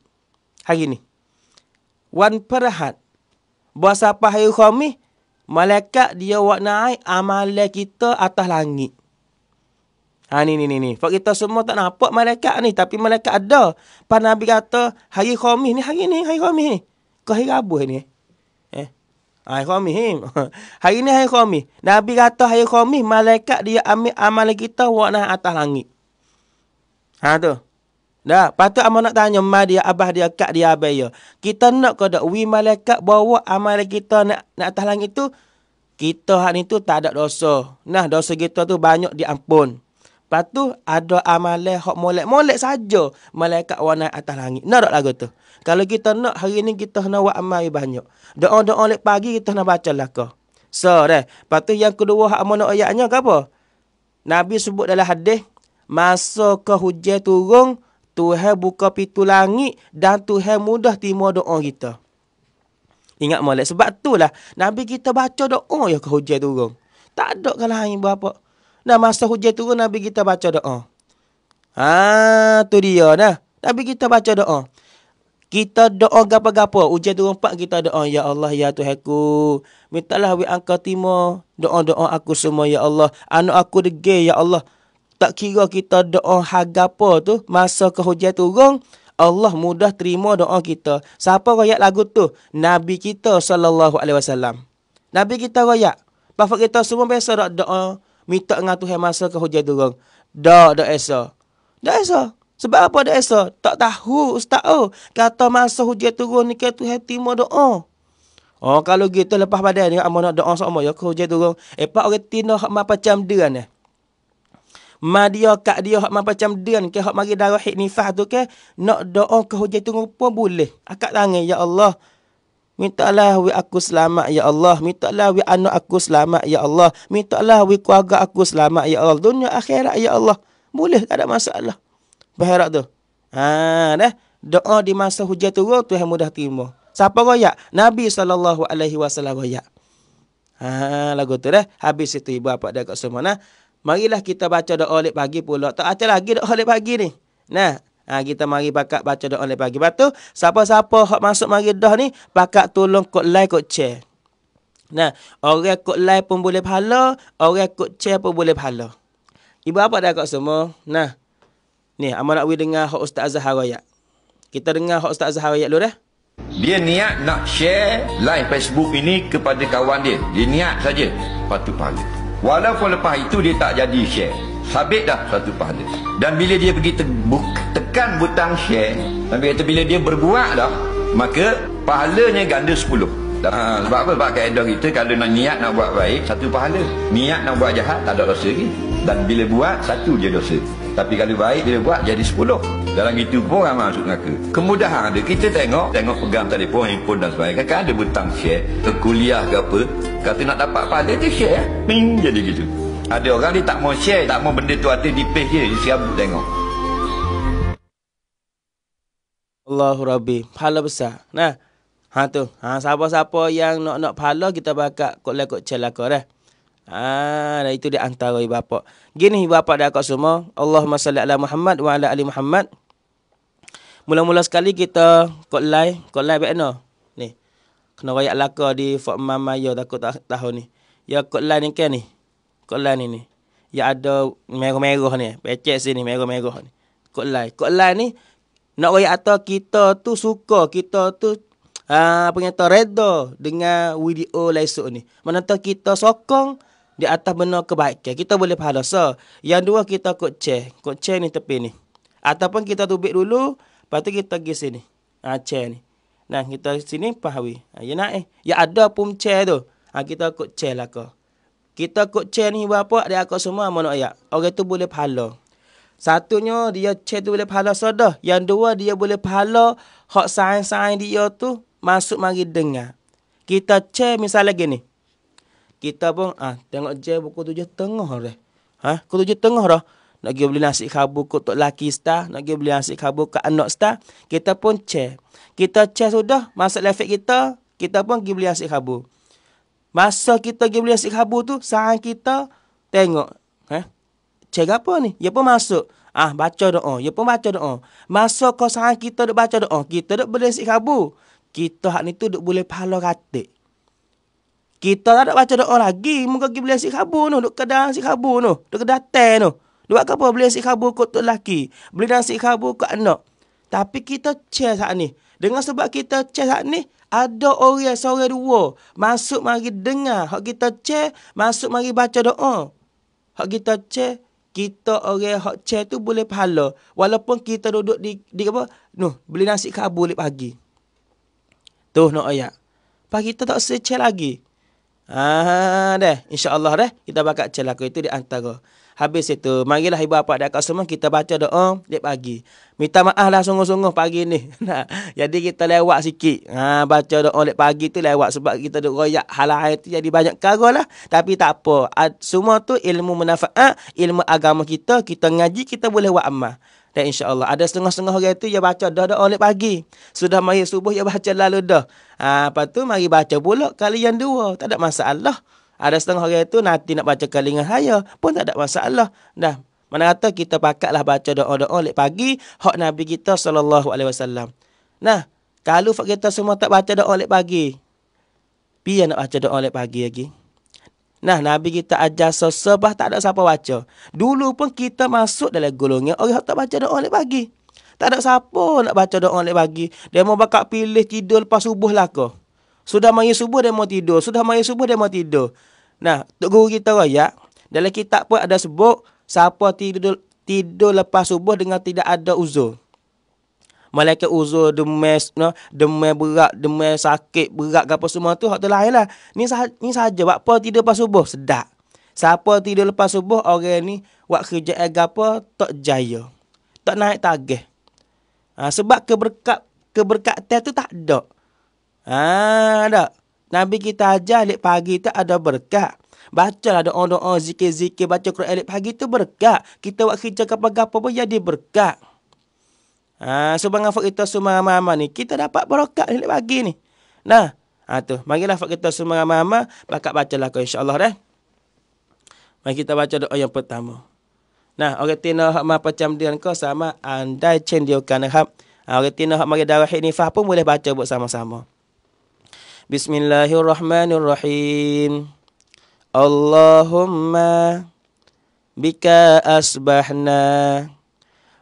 A: Hari ni. Wan perhat Buat sampai hari khamis, malaikat dia buat naik amalan kita atas langit. Ha ni ni ni ni. Sebab kita semua tak nampak malaikat ni. Tapi malaikat ada. Pada Nabi kata, hari khamis ni, hari ni, hari khamis ni. Kau hari rabu ni. Eh? eh? Ha, hari khamis ni. Hari ni hari khamis. Nabi kata hari khamis, malaikat dia ambil amalan kita buat naik atas langit. Ha tu. Nah patut amak nak tanya mak dia, abah dia, kak dia, abah dia. Ya? Kita nak kau dak wi malaikat bawa amal kita nak nak atas langit tu? Kita hak ni tu tak ada dosa. Nah, dosa kita tu banyak diampun. Lepas ada amale hok molek-molek saja malaikat warna atas langit. Nah dak lagu tu. Kalau kita nak hari ni kita nak buat amal banyak. Doa-doa lek pagi kita nak baca lah ke. So, dah. Lepas yang kedua hak mana ayatnya apa? Nabi sebut dalam hadis, masa ke hujan turun, Tuhan buka pintu langit dan Tuhan mudah terima doa kita. Ingat molek sebab itulah Nabi kita baca doa ya ke hujan turun. Tak ada kalah angin berapa. Dan masa hujan turun Nabi kita baca doa. Ha tu dia nah. Nabi kita baca doa. Kita doa gapa-gapa. Ujian turun pak kita doa. Ya Allah, Ya Tuhanku. Mintalah we angka timo Doa-doa aku semua, Ya Allah. Anak aku degil, Ya Allah. Tak kira kita doa hagapa tu masa kehujan turun, Allah mudah terima doa kita. Siapa royak lagu tu? Nabi kita sallallahu alaihi wasallam. Nabi kita royak. Bapa kita semua biasa dak doa minta dengan Tuhan masa kehujan turun. Dak dak esa. Dak esa. Sebab apa dak esa? Tak tahu ustaz oh. Kata masa hujan turun ni tu Tuhan terima doa. Oh kalau gitu lepas badan ni amo nak doa sama ya kehujan turun. Eh pak orang tino macam dia ni. Ma dia kak dia hak macam dia ke hak mari darah hik nifah tu ke nak doa ke hujan tu pun boleh. Akak tangan ya Allah. Mintalah wi aku selamat ya Allah. Mintalah wi anak aku selamat ya Allah. Mintalah wi keluarga aku selamat ya Allah. Dunia akhirat ya Allah. Boleh tak ada masalah. Berharap tu. Ha dah. Doa di masa hujan turun tu yang oh, mudah terima. Siapa royak? Nabi sallallahu alaihi wasallam royak. Ha lagu tu dah. Habis itu ibu bapa dah kat semua nah marilah kita baca doa oleh pagi pula. Tak ada lagi doa oleh pagi ni. Nah, ha, kita mari pakat baca doa oleh pagi. Batu, siapa-siapa hok masuk mari doa ni, pakat tolong kot like kot share. Nah, orang kot like pun boleh pahala, orang kot share pun boleh pahala. Ibu apa dah kat semua? Nah. Ni, amat nak dengar hok Ustaz Zahar ayat. Kita dengar hok Ustaz Zahar ayat dulu dah. Dia niat nak share live Facebook ini kepada kawan dia. Dia niat saja. Patu pahala. Walaupun lepas itu dia tak jadi share Sabit dah satu pahala Dan bila dia pergi tebuk, tekan butang share Tapi kata bila dia berbuat dah Maka pahalanya ganda 10 ha, Sebab apa? Sebab kaedah kita kalau nak niat nak buat baik Satu pahala Niat nak buat jahat tak ada rasa lagi dan bila buat satu je dosa tapi kalau baik bila buat jadi sepuluh. dalam itu pun ramai masuk neraka kemudahan ada kita tengok tengok pegang telefon handphone dan sebagainya kan ada butang share ke kuliah ke apa kata nak dapat pahala dia share ya. ping jadi gitu ada orang dia tak mau share tak mau benda tu ada di page dia dia siap tengok Allahu Rabbi pahala besar nah Ha tu, ha, siapa-siapa yang nak-nak pahala kita bakat kot lekot celaka dah. Eh? Ah, itu dia antara ibu bapa. Gini ibu bapa dan akak semua. Allahumma salli ala Muhammad wa ala ali Muhammad. Mula-mula sekali kita kot live, kot live bekno. Ni. Kena royak laka di Fort Mamaya takut tak tahu ni. Ya kot live ni kan ni. Kot live ni ni. Ya ada merah-merah ni. Pecek sini merah-merah ni. Kot live. Kot live ni nak royak atau kita tu suka, kita tu Ah, uh, pengen reda dengan video so ni. Mana kita sokong di atas benar kebaikan. Kita boleh pahala so, Yang dua kita kot chair. Kot chair ni tepi ni. Ataupun kita tubik dulu. Lepas tu kita pergi sini. Ha, chair ni. Nah kita sini pahawi. Ha, ya nak eh. Ya ada pun chair tu. Ha, kita kot chair lah kau. Kita kot chair ni berapa. Dia kot semua mana ayat. Orang tu boleh pahala. Satunya dia chair tu boleh pahala sodah. Yang dua dia boleh pahala. Hak sain-sain dia tu. Masuk mari dengar. Kita chair misalnya gini kita pun ah tengok je pukul je tengah dah. Ha? Pukul je tengah dah. Nak pergi beli nasi kabur ke tok laki star. Nak pergi beli nasi kabur ke anak star. Kita pun cek. Kita cek sudah. Masuk lefek kita. Kita pun pergi beli nasi kabur. Masa kita pergi beli nasi kabur tu. Saat kita tengok. Ha? Cek apa ni? Dia pun masuk. Ah baca doa. Dia pun baca doa. Masa kau saat kita duk baca doa. Kita dok beli nasi kabur. Kita hak ni tu dok boleh pahala katik. Kita tak ada baca doa lagi. Muka pergi beli nasi khabur tu. Duk kedai nasi khabur tu. Duk kedai teh tu. Duk apa beli nasi khabur kot tu lelaki. Beli nasi khabur kot anak. Tapi kita cek saat ni. Dengan sebab kita cek saat ni. Ada orang yang sore dua. Masuk mari dengar. Hak kita cek. Masuk mari baca doa. Hak kita cek. Kita orang hak cek tu boleh pahala. Walaupun kita duduk di, di apa. Nuh. Beli nasi khabur lepas pagi. Tuh nak no, ayak. Pagi kita tak sece lagi. Ah deh, insya-Allah deh kita bakat celaka itu di antara. Habis itu, marilah ibu bapa dan kak semua kita baca doa di pagi. Minta maaf lah sungguh-sungguh pagi ni. Nah, jadi kita lewat sikit. Ha, baca doa di pagi tu lewat sebab kita duk royak halal itu jadi banyak karo lah. Tapi tak apa. Ah, semua tu ilmu manfaat, ilmu agama kita. Kita ngaji, kita boleh buat amal. Dan Allah ada setengah-setengah orang tu yang baca dah dah oleh pagi. Sudah mari subuh yang baca lalu dah. Ha, lepas tu mari baca pula kali yang dua. Tak ada masalah. Ada setengah orang tu nanti nak baca kali dengan haya pun tak ada masalah. Dah. Mana kata kita pakatlah baca doa-doa oleh pagi hak Nabi kita sallallahu alaihi Nah, kalau kita semua tak baca doa oleh pagi, biar nak baca doa oleh pagi lagi. Ya, Nah, Nabi kita ajar sesebah tak ada siapa baca. Dulu pun kita masuk dalam golongan orang tak baca doa lepas pagi. Tak ada siapa nak baca doa lepas pagi. Dia mau bakal pilih tidur lepas subuh lah ke. Sudah mai subuh dia mau tidur, sudah mai subuh dia mau tidur. Nah, tok guru kita raya, dalam kitab pun ada sebut siapa tidur tidur lepas subuh dengan tidak ada uzur. Malaikat uzur, demes, no, demai berat, demai sakit, berat ke apa semua tu, hak tu lain lah. Ni, sah- ni sahaja, buat apa tidur lepas subuh, sedap. Siapa tidur lepas subuh, orang ni, buat kerja yang apa, tak jaya. Tak naik tagih. Ha, sebab keberkat, keberkat teh tu tak ada. Ha, ada. Nabi kita ajar, lep pagi tu ada berkat. Baca lah doa-doa, zikir-zikir, baca Quran lep pagi itu berkat. Kita buat kerja apa-apa, pun jadi berkat. Ha, so bangang fak kita semua ramai-ramai ni Kita dapat berokat ni pagi ni Nah ha, tu Marilah fak kita semua ramai-ramai Bakat baca lah insya Allah dah Mari kita baca doa yang pertama Nah orang tina hak ma pacam dia kau sama Andai cen dia kan hap ha, Orang tina hak mari darah ni fah pun boleh baca buat sama-sama Bismillahirrahmanirrahim Allahumma Bika asbahna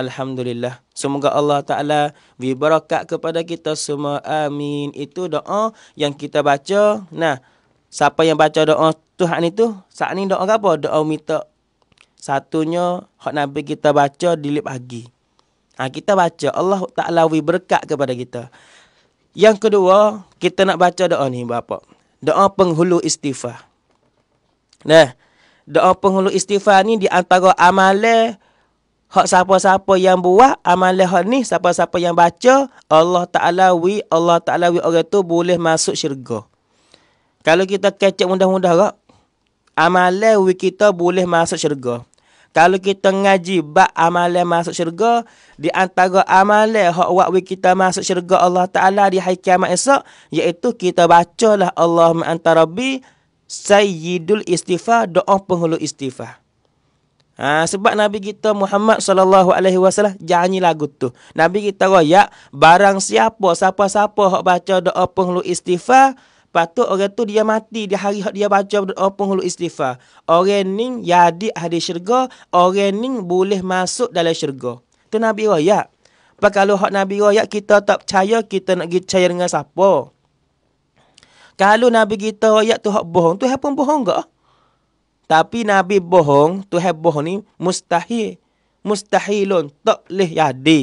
A: Alhamdulillah. Semoga Allah Ta'ala berberkat kepada kita semua. Amin. Itu doa yang kita baca. Nah, siapa yang baca doa Tuhan itu? Saat ini doa apa? Doa minta. Satunya, hak Nabi kita baca di pagi. Ha, kita baca. Allah Ta'ala berberkat kepada kita. Yang kedua, kita nak baca doa ni, bapa. Doa penghulu istighfar. Nah, doa penghulu istighfar ni di antara amalan Hak siapa-siapa yang buat amalan hak ni, siapa-siapa yang baca, Allah Ta'ala wi, Allah Ta'ala wi orang tu boleh masuk syurga. Kalau kita kecek mudah-mudah kak, amalan wi kita boleh masuk syurga. Kalau kita ngaji bak amalan masuk syurga, di antara amalan hak wak wi kita masuk syurga Allah Ta'ala di hari kiamat esok, iaitu kita bacalah Allahumma antarabi, Sayyidul Istighfar, doa penghulu istighfar. Ha, sebab Nabi kita Muhammad sallallahu alaihi wasallam janji lagu tu. Nabi kita raya barang siapa siapa-siapa hak baca doa penghulu istighfar Patut orang tu dia mati di hari dia baca doa penghulu istighfar. Orang ning jadi ahli syurga, orang ning boleh masuk dalam syurga. Tu Nabi raya. Sebab kalau hak Nabi raya kita tak percaya kita nak percaya dengan siapa? Kalau Nabi kita raya tu hak bohong, tu hak bohong ke? Tapi Nabi bohong, Tuhan bohong ni mustahil. Mustahilun tak leh jadi.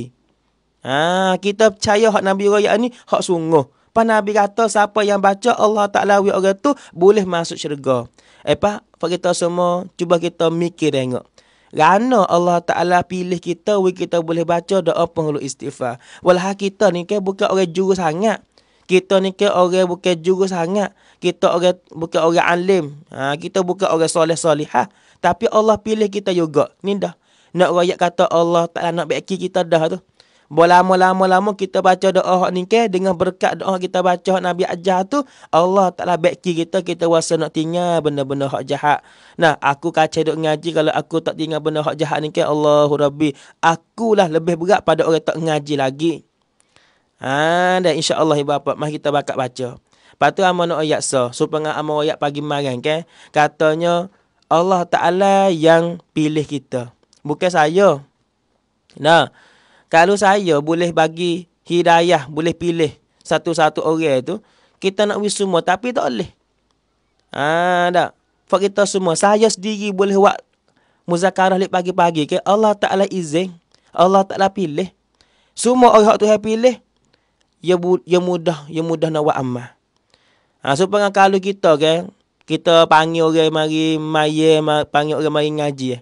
A: Ha, kita percaya hak Nabi Raya ni hak sungguh. Pan Nabi kata siapa yang baca Allah Taala wi orang tu boleh masuk syurga. Apa? Eh, kita semua cuba kita mikir tengok. Rana Allah Ta'ala pilih kita Wih kita boleh baca doa penghulu istighfar Walah kita ni ke bukan orang juru sangat Kita ni ke orang bukan juru sangat kita orang bukan orang alim. Ha, kita bukan orang soleh solihah. Tapi Allah pilih kita juga. Ni dah. Nak rakyat kata Allah tak nak beki kita dah tu. Berlama-lama-lama kita baca doa hak ni ke dengan berkat doa kita baca hak Nabi Ajar tu Allah taala baiki kita kita rasa nak tinggal benda-benda hak jahat. Nah, aku kacau duk ngaji kalau aku tak tinggal benda hak jahat ni ke Allahu Rabbi, akulah lebih berat pada orang tak ngaji lagi. Ha dan insya-Allah ibu bapa mari kita bakat baca. Lepas tu amal nak ayat sah. Supaya amal ayat pagi marang kan. Katanya Allah Ta'ala yang pilih kita. Bukan saya. Nah. Kalau saya boleh bagi hidayah. Boleh pilih satu-satu orang itu. Kita nak wis semua. Tapi tak boleh. Haa tak. Fak kita semua. Saya sendiri boleh buat muzakarah lip pagi-pagi. ke Allah Ta'ala izin. Allah Ta'ala pilih. Semua orang tu yang pilih. Ya, ya mudah. Ya mudah nak buat amal. Ha, so pengen kalau kita kan, kita panggil orang mari maya, panggil orang mari ngaji. Eh.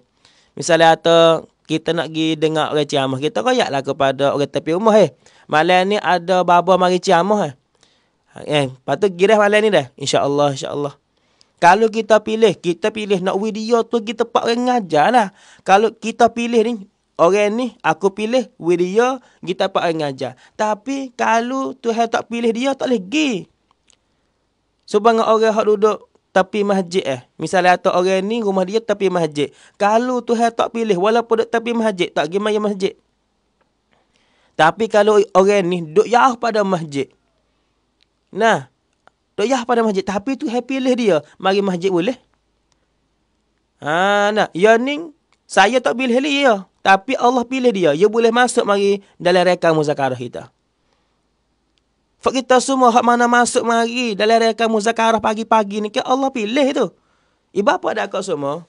A: Misalnya atau kita nak pergi dengar orang ciamah, kita koyaklah kepada orang tepi rumah. Eh. Malam ni ada baba mari ciamah. Eh. Ha, eh, lepas tu girah malam ni dah. InsyaAllah, insyaAllah. Kalau kita pilih, kita pilih nak video tu kita pak orang ngajar lah. Kalau kita pilih ni, orang ni aku pilih video kita pak orang ngajar. Tapi kalau tu tak pilih dia, tak boleh pergi. Sebab orang hak duduk tapi masjid eh. Misalnya atau orang ni rumah dia tapi masjid. Kalau Tuhan tak pilih walaupun duduk tapi masjid, tak pergi mai masjid. Tapi kalau orang ni duduk jauh pada masjid. Nah, duduk jauh pada masjid tapi tu happy pilih dia, mari masjid boleh. Ha nah, ya ni saya tak pilih dia, tapi Allah pilih dia. Dia ya boleh masuk mari dalam rekam muzakarah kita. Fak kita semua hak mana masuk mari dalam raya kamu zakarah pagi-pagi ni ke Allah pilih tu. Iba apa ada kau semua?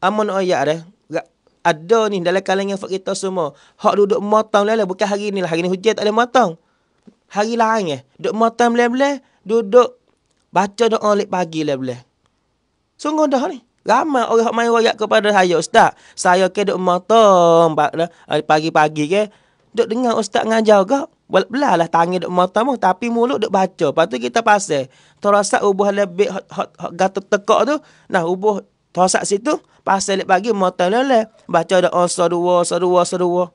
A: Amun ayat dah. Ada ni dalam kalangan fak kita semua. Hak duduk motong lele bukan hari ni lah. Hari ni hujat tak boleh motong. Hari lain eh. Duduk motong lele duduk baca doa lek pagi lele. Sungguh dah ni. Ramai orang yang main rakyat kepada saya, Ustaz. Saya ke duduk motong eh, pagi-pagi ke duk dengar ustaz ngajar ke? Bel Belalah tangi duk mata mu tapi mulut duk baca. Pastu kita pasir. Terasa ubah lebih hot hot, hot gatot tekak tu. Nah ubah terasa situ pasir lek bagi mata lele. Baca duk asa dua, asa dua, asa dua.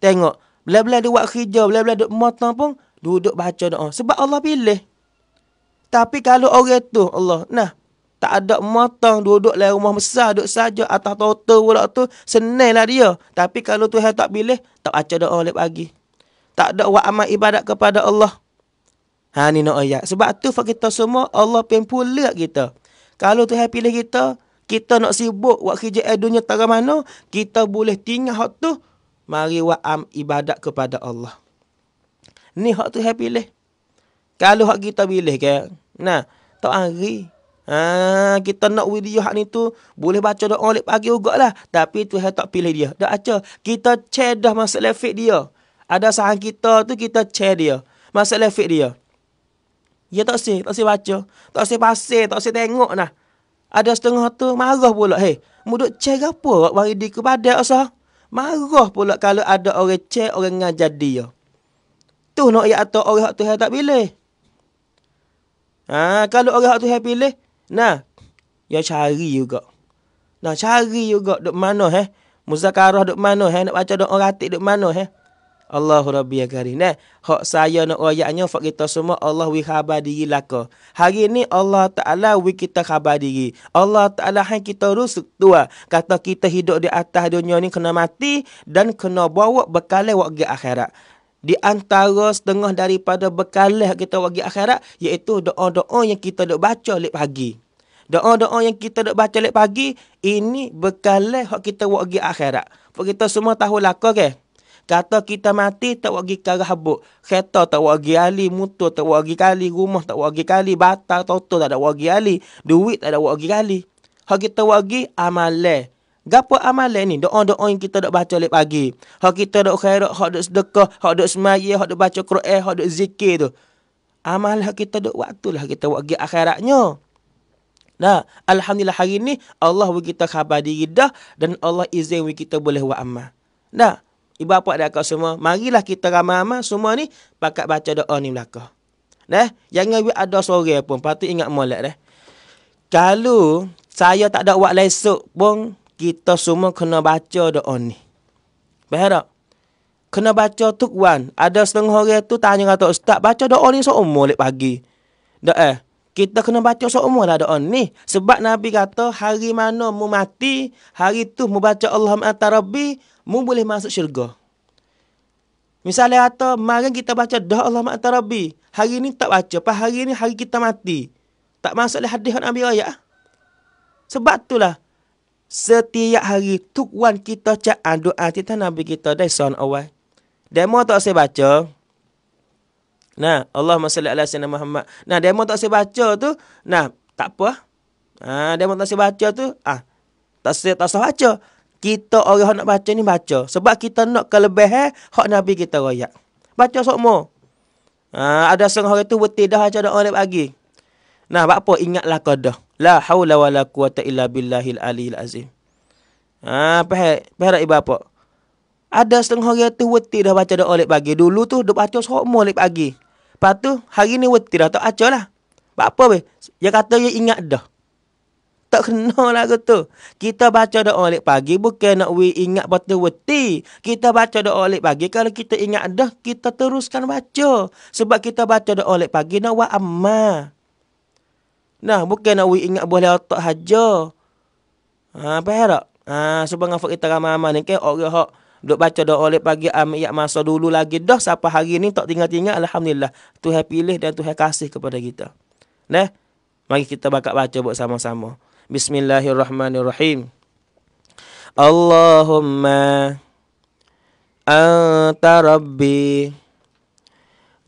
A: Tengok. Belalah duk buat kerja, belalah duk mata pun duduk baca doa oh. sebab Allah pilih. Tapi kalau orang tu Allah nah tak ada matang duduk dalam rumah besar duduk saja atas tota pula tu senanglah dia. Tapi kalau Tuhan tak pilih, tak baca doa oleh pagi. Tak ada buat amal ibadat kepada Allah. Ha ni nak no ayat. Sebab tu fak kita semua Allah pempulak kita. Kalau Tuhan pilih kita, kita nak sibuk buat kerja dunia tak mana, kita boleh tinggal hak tu mari buat am ibadat kepada Allah. Ni hak tu happy pilih. Kalau hak kita pilih ke, kan? nah, tak hari Ha, kita nak wiliyah ni tu boleh baca doa oleh pagi juga lah. Tapi tu saya tak pilih dia. dah aca. Kita cedah masa masalah dia. Ada sahan kita tu kita cedah dia. Masalah fit dia. Ya tak sih, tak sih baca. Tak sih pasir, tak sih tengok lah. Ada setengah tu marah pula. Hei, muduk cedah apa kak bagi di kepada asa? Marah pula kalau ada orang cedah orang ngajar dia. Tu nak no, ayat atau orang tu saya tak pilih. Ha, kalau orang tu saya pilih, Nah, yo cari juga. Nah, cari juga dok mana eh? Muzakarah dok mana eh? Nak baca dok oratik dok mana eh? Allahu Rabbi ya karim. Nah, hak saya nak ayatnya fak kita semua Allah wi khabar diri laka. Hari ini Allah Taala wi kita khabar diri. Allah Taala hang kita rusuk tua. Kata kita hidup di atas dunia ni kena mati dan kena bawa bekal wak akhirat di antara setengah daripada bekalah kita bagi akhirat iaitu doa-doa yang kita dok baca lep pagi. Doa-doa yang kita dok baca lep pagi ini bekalah hak kita bagi akhirat. Pak kita semua tahu lakon ke? Kata kita mati tak bagi karah habuk. Kereta tak bagi ahli. Mutur tak bagi kali. Rumah tak bagi kali. Batal toto tak ada bagi ahli. Duit tak ada bagi kali. Hak kita bagi amal Gapo amalan ni doa-doa yang kita dok baca lep pagi. Hak kita dok khairat, hak dok sedekah, hak dok semaya, hak dok baca Quran, hak dok zikir tu. Amal hak kita dok waktu lah kita buat gig akhiratnya. Nah, alhamdulillah hari ni Allah bagi kita khabar diri dah dan Allah izin kita boleh buat amal. Nah, ibu bapa dak kau semua, marilah kita ramai-ramai semua ni pakat baca doa ni belaka. Nah, jangan buat ada sore pun, patut ingat molek dah. Kalau saya tak ada buat lesok pun, kita semua kena baca doa ni. Faham tak? Kena baca tuk wan. Ada setengah hari tu tanya kata ustaz baca doa ni seumur lep pagi. Tak eh. Kita kena baca seumur lah doa ni. Sebab Nabi kata hari mana mu mati, hari tu mu baca Allahumma atar Rabbi, mu boleh masuk syurga. Misalnya kata, mari kita baca doa Allahumma atar Rabbi. Hari ni tak baca. pada hari ni hari kita mati. Tak masuk lah hadis Nabi Raya. Sebab tu lah. Setiap hari tukuan kita cakap doa ah, cinta Nabi kita dah son awal. Demo tak saya baca. Nah, Allahumma salli ala sayyidina Muhammad. Nah, demo tak saya baca tu, nah, tak apa. Ah, ha, demo tak saya baca tu, ah. Tak saya tak saya baca. Kita orang nak baca ni baca. Sebab kita nak kelebihan hak Nabi kita royak. Baca sokmo. Ah, ha, ada setengah orang tu betul dah macam doa nak bagi. Nah, apa ingatlah kau dah. La hawla wa la quwata illa billahil alihil azim. Haa, pahit. Pahit ibu apa? Ada setengah hari tu wetik dah baca doa lep pagi. Dulu tu dia baca semua lep pagi. Lepas tu, hari ni wetik dah. Tak baca lah. apa weh? Dia kata dia ingat dah. Tak kena lah tu. Kita baca doa lep pagi bukan nak we ingat batu weti. Kita baca doa lep pagi. Kalau kita ingat dah, kita teruskan baca. Sebab kita baca doa lep pagi nak buat amal. Nah bukan nak we ingat boleh otak haja. Ha apa hera? Ha subang afak kita ramai-ramai ni kan orang hak duk baca doa oleh pagi amiyak masa dulu lagi dah siapa hari ni tak tinggal-tinggal alhamdulillah. Tuhan pilih dan tu Tuhan kasih kepada kita. Nah, mari kita bakat baca buat sama-sama. Bismillahirrahmanirrahim. Allahumma anta rabbi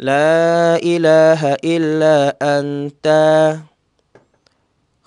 A: la ilaha illa anta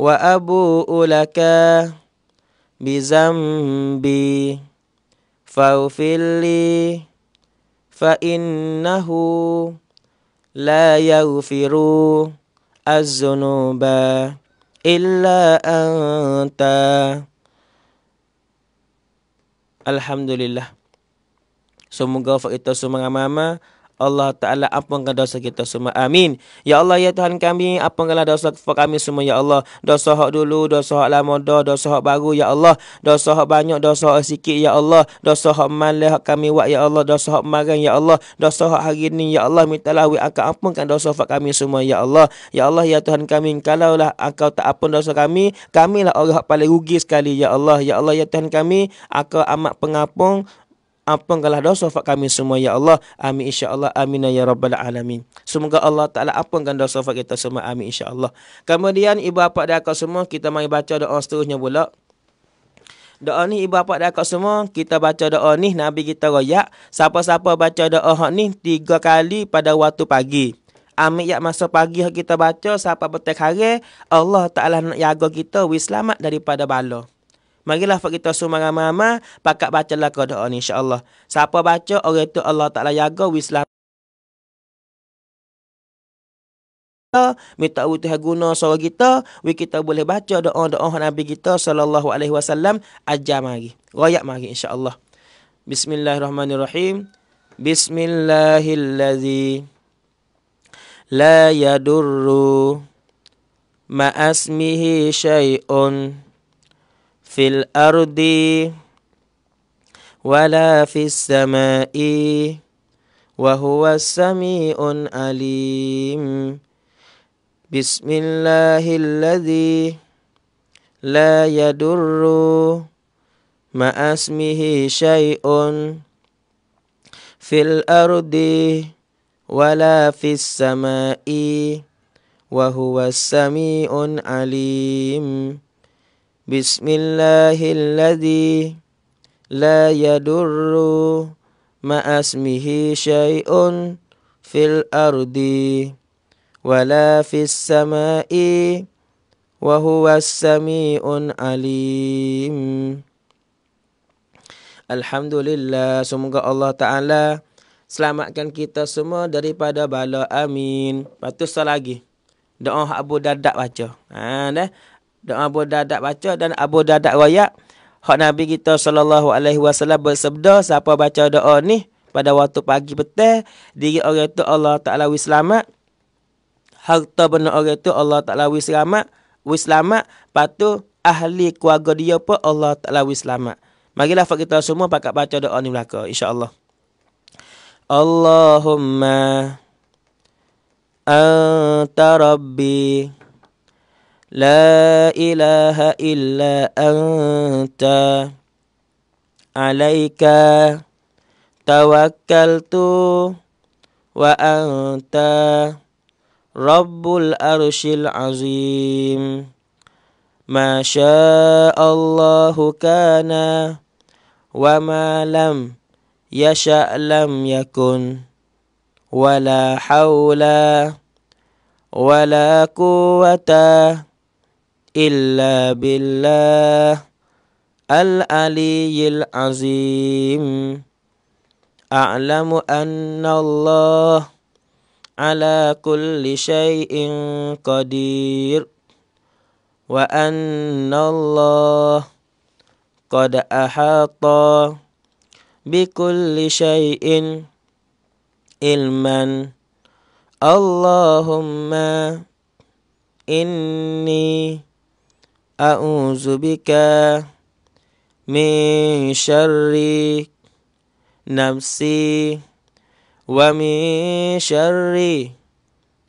A: وأبوء لك بذنبي فاغفر لي فإنه لا يغفر الذنوب إلا أنت الحمد لله Semoga faktor itu semua mama Allah Ta'ala ampunkan dosa kita semua. Amin. Ya Allah, ya Tuhan kami, ampunkanlah dosa kita kami semua, ya Allah. Dosa hak dulu, dosa hak lama dah, dosa hak baru, ya Allah. Dosa hak banyak, dosa hak sikit, ya Allah. Dosa hak malah kami wak. ya Allah. Dosa hak marang, ya Allah. Dosa hak hari ini, ya Allah. Minta lah, akan ampunkan dosa hak kami semua, ya Allah. Ya Allah, ya Tuhan kami, kalaulah engkau tak ampun dosa kami, kamilah orang yang paling rugi sekali, ya Allah. Ya Allah, ya Tuhan kami, akan amat pengapung ampunkanlah dosa wafat kami semua ya Allah. Amin insya-Allah. Amin ya rabbal alamin. Semoga Allah Taala ampunkan dosa wafat kita semua. Amin insya-Allah. Kemudian ibu bapa dan akak semua kita mari baca doa seterusnya pula. Doa ni ibu bapa dan akak semua kita baca doa ni Nabi kita royak siapa-siapa baca doa hak ni tiga kali pada waktu pagi. Amin. yang masa pagi kita baca, siapa betul hari, Allah Ta'ala nak jaga kita, we selamat daripada bala. Marilah fak kita semua ramai-ramai pakat bacalah kau doa ni insya-Allah. Siapa baca orang itu Allah Taala jaga wislah minta Allah Tuhan guna suara kita we kita boleh baca doa-doa Nabi kita sallallahu alaihi wasallam ajam mari royak mari insyaallah bismillahirrahmanirrahim bismillahillazi la yadurru ma asmihi syai'un في الأرض ولا في السماء وهو السميع عليم بسم الله الذي لا يضر مع اسمه شيء في الأرض ولا في السماء وهو السميع عليم Bismillahilladzi la الذي ma asmihi مع fil ardi في الارض ولا في السماء وهو السميع العليم Alhamdulillah, semoga Allah Ta'ala selamatkan kita semua daripada bala. Amin. Lepas tu, lagi. Doa Abu Dadak baca. Ha, dah. Dan Abu Dadak baca dan Abu Dadak royak hak Nabi kita sallallahu alaihi wasallam bersabda siapa baca doa ni pada waktu pagi petang diri orang tu Allah Taala wis selamat harta benda orang tu Allah Taala wis selamat wis selamat patu ahli keluarga dia pun Allah Taala wis selamat marilah fak kita semua pakat baca doa ni belaka insyaallah Allahumma anta rabbi لا إله إلا أنت عليك توكلت وأنت رب الأرش العظيم ما شاء الله كان وما لم يشأ لم يكن ولا حول ولا قوة إلا بالله العلي العظيم أعلم أن الله على كل شيء قدير وأن الله قد أحاط بكل شيء علما اللهم إني أعوذ بك من شر نفسي ومن شر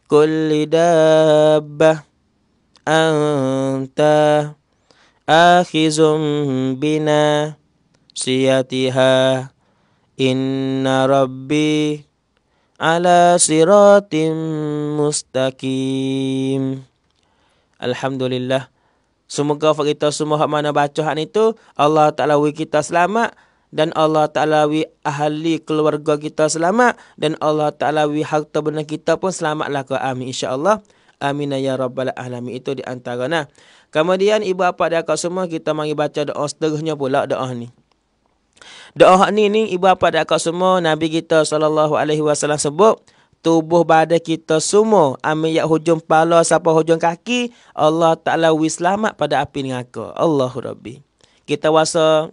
A: كل دابة أنت آخذ بنا سيتها إن ربي على صراط مستقيم الحمد لله Semoga fak kita semua hak mana baca hak ni tu Allah Taala wi kita selamat dan Allah Taala wi ahli keluarga kita selamat dan Allah Taala wi harta benda kita pun selamatlah ke amin insyaallah. Amin ya rabbal alamin itu di antara nah. Kemudian ibu bapa dan akak semua kita mari baca doa seterusnya pula doa ni. Doa ni ni ibu bapa dan akak semua Nabi kita sallallahu alaihi wasallam sebut tubuh badan kita semua ambil yak hujung kepala siapa hujung kaki Allah Taala wi selamat pada api neraka Allahu Rabbi kita wasa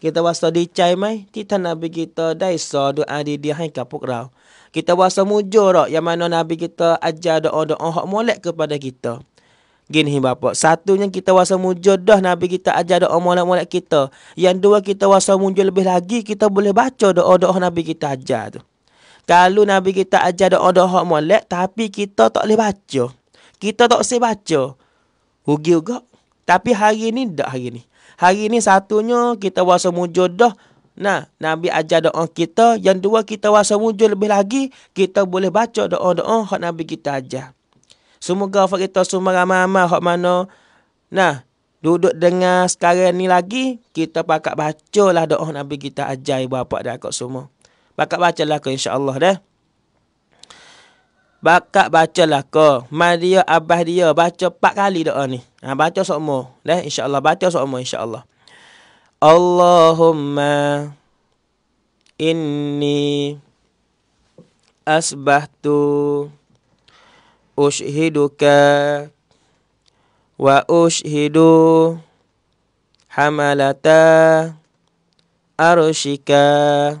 A: kita wasa dicai mai kita nabi kita dai so doa di di hai kapuk rau kita wasa mujur yang mana nabi kita ajar doa-doa hak molek kepada kita Gini bapak, satunya kita wasa mujur dah Nabi kita ajar doa molek-molek kita. Yang dua kita wasa mujur lebih lagi, kita boleh baca doa-doa Nabi kita ajar tu. Kalau Nabi kita ajar doa doa molek tapi kita tak boleh baca. Kita tak boleh baca. Rugi juga. Tapi hari ni tak hari ni. Hari ni satunya kita wasa mujur dah. Nah, Nabi ajar doa kita. Yang dua kita wasa mujur lebih lagi. Kita boleh baca doa-doa hak Nabi kita ajar. Semoga Allah kita semua ramai-ramai hak mana. Nah, duduk dengar sekarang ni lagi. Kita pakat baca lah doa Nabi kita ajar ibu bapa dan akak semua. Bakat baca lah insyaAllah dah. Bakat baca lah ke. Maria Abah dia baca empat kali doa ni. Ha, baca semua dah insyaAllah. Baca semua insyaAllah. Allahumma inni asbahtu ushiduka wa ushidu hamalata arushika.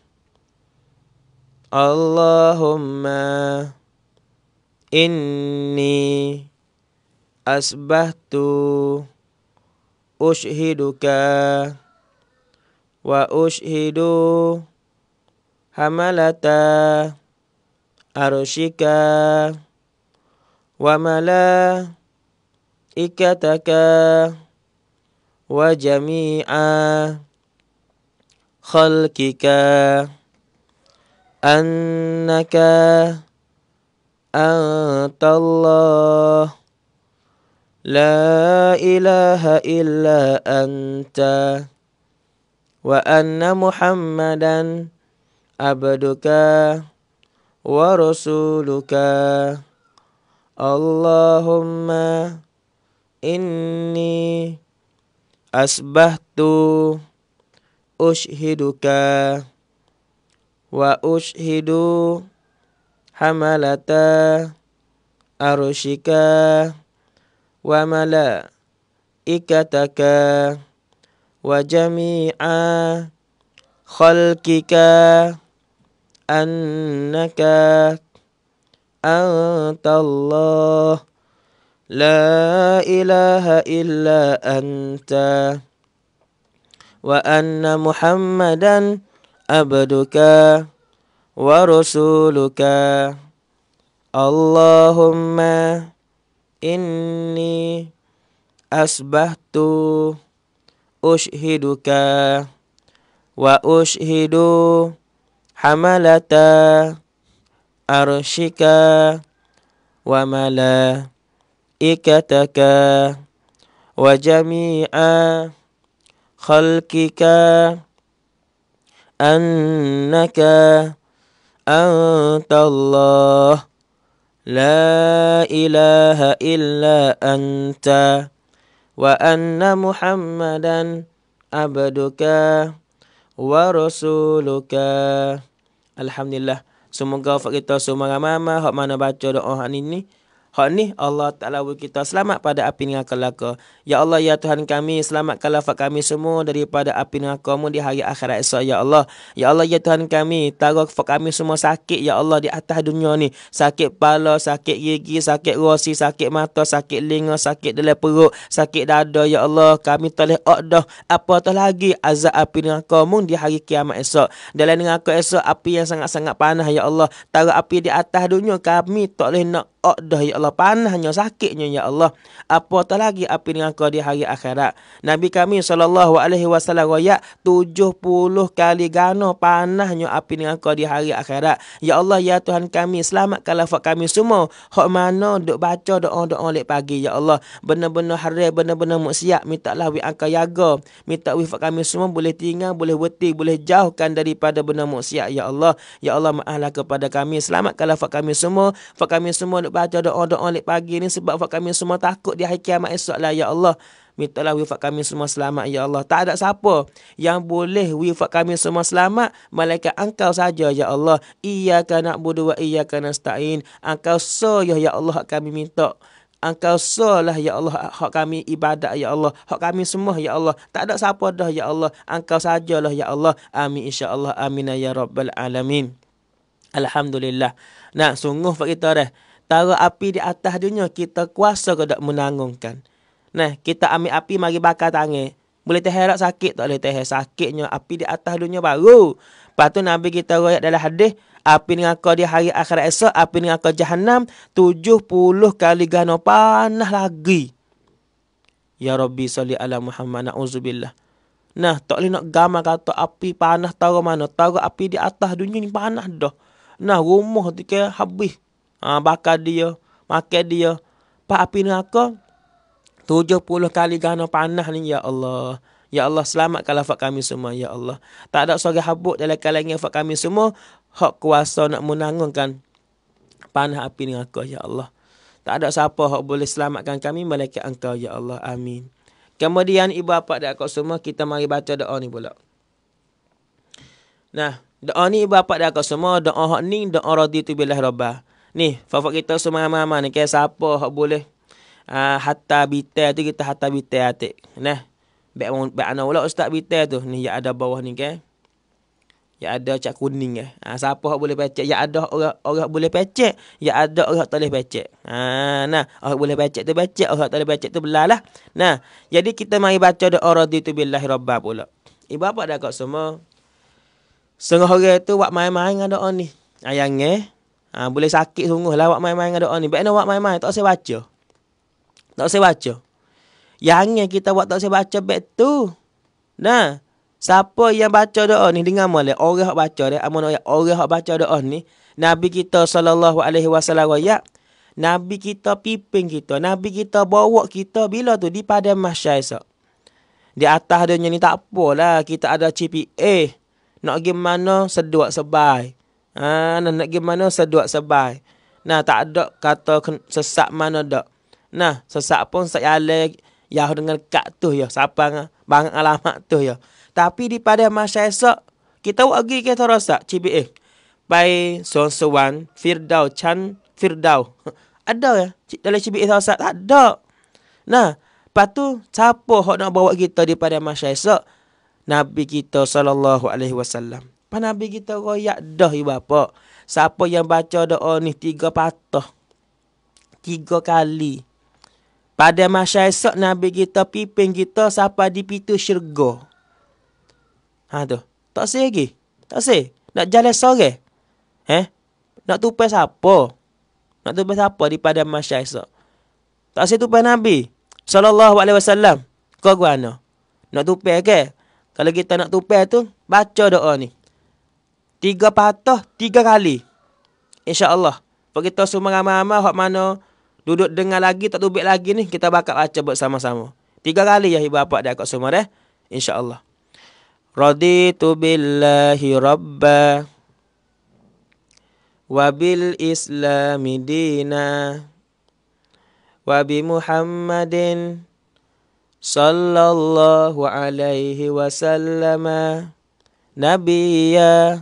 A: اللهم إني أسبحت أشهدك وأشهد حملة عرشك وملائكتك وجميع خلقك أنك أنت الله لا إله إلا أنت وأن محمدا عبدك ورسولك اللهم إني أسبحت أشهدك وأشهدوا حملة أرشك وملائكتك وجميع خلقك أنك أنت الله لا إله إلا أنت وأن محمدًا عبدك ورسولك اللهم إني أصبحت أشهدك وأشهد حملة عرشك وملائكتك وجميع خلقك أنك أنت الله لا إله إلا أنت وأن محمدا عبدك ورسولك الحمد لله Semoga kita semua ramai-ramai hak mana baca doa hari ni Hak ni Allah Ta'ala beri kita selamat pada api dengan kelaka. Ya Allah, Ya Tuhan kami, selamatkanlah fak kami semua daripada api dengan kamu di hari akhirat esok, Ya Allah. Ya Allah, Ya Tuhan kami, taruh fak kami semua sakit, Ya Allah, di atas dunia ni. Sakit pala, sakit gigi, sakit rosi, sakit mata, sakit linga, sakit dalam perut, sakit dada, Ya Allah. Kami tolih akdah, apa tu lagi azab api dengan kamu di hari kiamat esok. Dalam dengan aku esok, api yang sangat-sangat panah, Ya Allah. Taruh api di atas dunia, kami tak nak Oh dah ya Allah panahnya sakitnya ya Allah. Apatah lagi api dengan kau di hari akhirat. Nabi kami sallallahu alaihi wasallam royak 70 kali gano panahnya api dengan kau di hari akhirat. Ya Allah ya Tuhan kami selamatkanlah fak kami semua. Hak mana duk baca doa-doa lek pagi ya Allah. Benar-benar hari benar-benar maksiat mintalah wi angka jaga. Minta wi kami semua boleh tinggal, boleh beti boleh jauhkan daripada benda maksiat ya Allah. Ya Allah maaflah kepada kami. Selamatkanlah fak kami semua. Fak kami semua duk baca doa-doa lep pagi ni sebab wafat kami semua takut di hari kiamat esok lah ya Allah. Mintalah wifat kami semua selamat, Ya Allah. Tak ada siapa yang boleh wifat kami semua selamat. Malaikat engkau saja, Ya Allah. Ia Iyaka na'budu wa iyaka nasta'in. Engkau so Ya Allah, kami minta. Engkau solah ya Allah hak kami ibadat ya Allah hak kami semua ya Allah tak ada siapa dah ya Allah engkau sajalah ya Allah amin insya Allah. amin ya rabbal alamin alhamdulillah nah sungguh kita dah taruh api di atas dunia, kita kuasa ke tak menanggungkan. Nah, kita ambil api mari bakar tangan. Boleh terherak sakit tak boleh terherak sakitnya api di atas dunia baru. Lepas tu Nabi kita royak dalam hadis, api dengan kau di hari akhir esok, api dengan kau jahannam, puluh kali ganu panah lagi. Ya Rabbi salli ala Muhammad na'udzubillah. Nah, tak boleh nak gambar kata api panah taruh mana. Taruh api di atas dunia ni panah dah. Nah, rumah tu kaya habis ha, bakar dia, makan dia. Pak api neraka, 70 kali ganah panah ni, Ya Allah. Ya Allah, selamat kalau fak kami semua, Ya Allah. Tak ada seorang habuk dalam kalangan fak kami semua, hak kuasa nak menanggungkan panah api aku Ya Allah. Tak ada siapa hak boleh selamatkan kami, malaikat engkau, Ya Allah. Amin. Kemudian ibu bapa dan akak semua kita mari baca doa ni pula. Nah, doa ni ibu bapa dan akak semua doa hak ni doa raditu billah rabbah. Ni, fafak kita semua mama ni ke siapa hak boleh uh, hatta bitel tu kita hatta bitel atik. Nah. Bek mun bek ana ulah ustaz bitel tu. Ni yang ada bawah ni ke. Ya ada cak kuning ke. Ha, ah, siapa hak boleh pecek? Ya ada orang orang boleh pecek. Ya ada orang tak boleh pecek. Ha, nah, orang boleh pecek tu pecek, orang tak boleh pecek tu belalah. Nah, jadi kita mari baca doa raditu billahi rabbah pula. Ibu eh, bapa dah kat semua. Sengah orang tu buat main-main dengan doa ni. Ayangnya, eh. Ha, boleh sakit sungguh lah awak main-main dengan doa ni. Baiklah awak main-main. Tak usah baca. Tak usah baca. Yang yang kita buat tak usah baca back tu. Nah. Siapa yang baca doa ni dengan malah. Orang yang baca dia. Amun orang yang baca doa ni. Nabi kita SAW. Ya. Nabi kita pimpin kita. Nabi kita bawa kita bila tu. Di pada masyarakat Di atas dia ni tak apalah. Kita ada CPA. Nak pergi mana seduak sebaik. Ha, nak pergi mana seduak sebaik. Nah, tak ada kata sesak mana dok. Nah, sesak pun saya yang Yahud dengan kak tu ya. Siapa banget alamat tu ya. Tapi di pada masa esok, kita pergi kita rasa. Cibi eh. Son Sonsuan, Firdau, Chan, Firdau. ada ya? Cik, dalam Cibi itu rasa? Tak ada. Nah, lepas tu, siapa yang nak bawa kita di pada masa esok? Nabi kita sallallahu alaihi wasallam. Pan Nabi kita royak dah ibu bapa. Siapa yang baca doa ni tiga patah. Tiga kali. Pada masa esok Nabi kita pimpin kita siapa di pintu syurga. Ha tu. Tak sih lagi. Tak sih. Nak jalan sore. Eh? Nak tupai siapa? Nak tupai siapa di pada masa esok? Tak sih tupai Nabi. Sallallahu alaihi wasallam. Kau gua Nak tupai ke? Kalau kita nak tupai tu, baca doa ni. Tiga patah, tiga kali. InsyaAllah. Begitu semua ramai-ramai, hak mana duduk dengar lagi, tak tubik lagi ni, kita bakal baca buat sama sama Tiga kali ya ibu bapa dia kat semua dah. InsyaAllah. Raditu billahi rabbah. Wabil islami dina. Wabi Muhammadin. Sallallahu alaihi wasallama. Nabiya.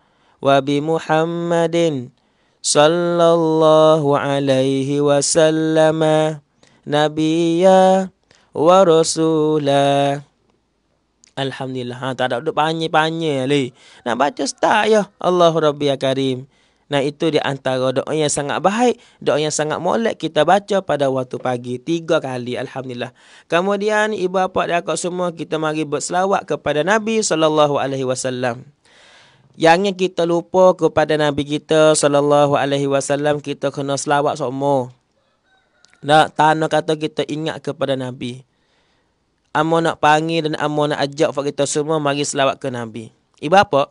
A: وبمحمد صلى الله عليه Nabiyya, نبيا ورسولا Alhamdulillah. Ha, tak ada duduk panye-panye Ali. Nak baca start ya. Allahu Rabbi ya Nah itu di antara doa yang sangat baik, doa yang sangat molek kita baca pada waktu pagi tiga kali alhamdulillah. Kemudian ibu bapa dan akak semua kita mari berselawat kepada Nabi sallallahu alaihi wasallam. Jangan kita lupa kepada Nabi kita sallallahu alaihi wasallam kita kena selawat semua. Nak tanah kata kita ingat kepada Nabi. Amo nak panggil dan amo nak ajak fak kita semua mari selawat ke Nabi. Ibu apa?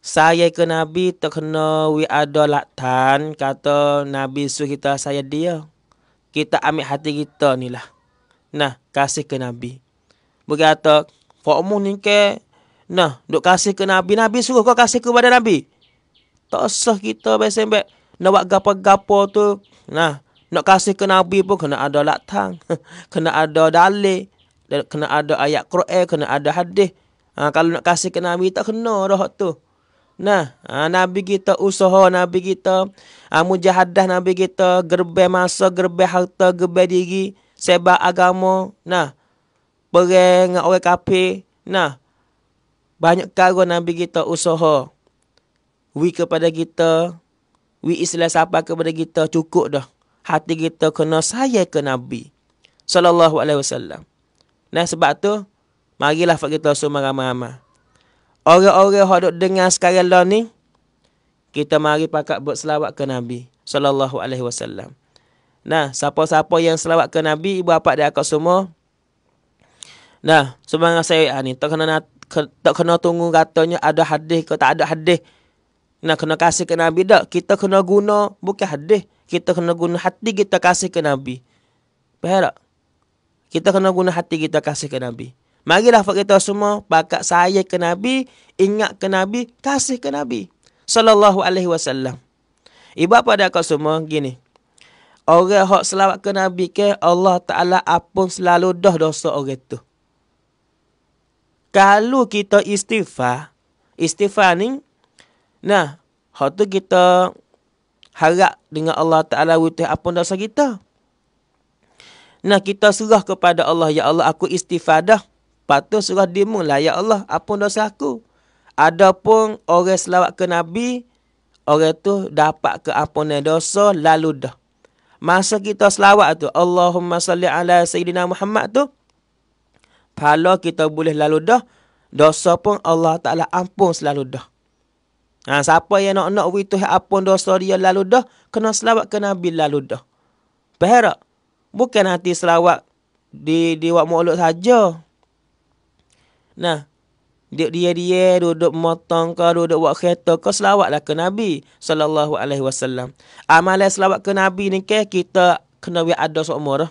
A: Saya ke Nabi tak kena we ada latan kata Nabi suruh kita saya dia. Kita ambil hati kita ni lah. Nah, kasih ke Nabi. Berkata, Fakmu ni ke Nah, duk kasih ke Nabi. Nabi suruh kau kasih kepada Nabi. Tak usah kita besembek. Nak buat gapa-gapa tu. Nah, nak kasih ke Nabi pun kena ada latang. kena ada dalih. Kena ada ayat Quran. Kena ada hadis. Ha, kalau nak kasih ke Nabi, tak kena roh tu. Nah, ha, Nabi kita usaha, Nabi kita. Ha, mujahadah Nabi kita. Gerbe masa, gerbe harta, gerbe diri. Sebab agama. Nah, perang dengan orang kafir. Nah, banyak karun Nabi kita usaha. We kepada kita. We islah sahabat kepada kita. Cukup dah. Hati kita kena saya ke Nabi. Sallallahu alaihi wasallam. Nah sebab tu. Marilah kita semua ramai-ramai. Orang-orang yang duduk dengar sekarang lah ni. Kita mari pakat buat selawat ke Nabi. Sallallahu alaihi wasallam. Nah, siapa-siapa yang selawat ke Nabi, ibu bapa dia akan semua. Nah, semangat saya ah, ni. Tak kena tak kena tunggu katanya ada hadis ke tak ada hadis. Nak kena kasih ke Nabi tak? Kita kena guna bukan hadis. Kita kena guna hati kita kasih ke Nabi. Faham tak? Kita kena guna hati kita kasih ke Nabi. Marilah buat kita semua bakat saya ke Nabi, ingat ke Nabi, kasih ke Nabi. Sallallahu alaihi wasallam. Ibu apa dah kau semua gini. Orang hok selawat ke Nabi ke Allah Ta'ala apun selalu dah dosa orang tu kalau kita istighfar, istighfar ni, nah, hak kita harap dengan Allah Ta'ala wujud apa dosa kita. Nah, kita serah kepada Allah, Ya Allah, aku istighfar dah. Patut serah dimulah, Ya Allah, apa dosa aku. Adapun orang selawat ke Nabi, orang tu dapat ke apa dosa, lalu dah. Masa kita selawat tu, Allahumma salli ala Sayyidina Muhammad tu, pahala kita boleh lalu dah, dosa pun Allah Ta'ala ampun selalu dah. Ha, siapa yang nak-nak itu ampun dosa dia lalu dah, kena selawat ke Nabi lalu dah. Faham tak? Bukan nanti selawat di di wak mulut saja. Nah, dia dia duduk motong ke duduk wak kereta ke selawatlah ke Nabi sallallahu alaihi wasallam. Amal selawat ke Nabi ni ke kita kena wi ada seumur dah.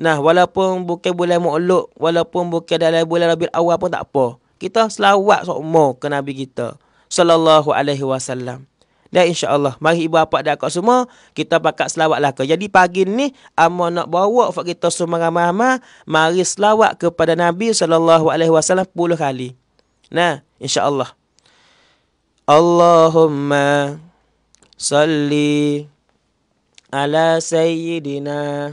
A: Nah, walaupun bukan bulan Mu'luk, walaupun bukan dalam bulan Rabiul Awal pun tak apa. Kita selawat sokmo ke Nabi kita. Sallallahu alaihi wasallam. Dan insyaAllah, mari ibu bapa dan akak semua, kita pakat selawat lah ke. Jadi pagi ni, Amma nak bawa fak kita semua ramai-ramai, mari selawat kepada Nabi sallallahu alaihi wasallam puluh kali. Nah, insyaAllah. Allahumma salli ala sayyidina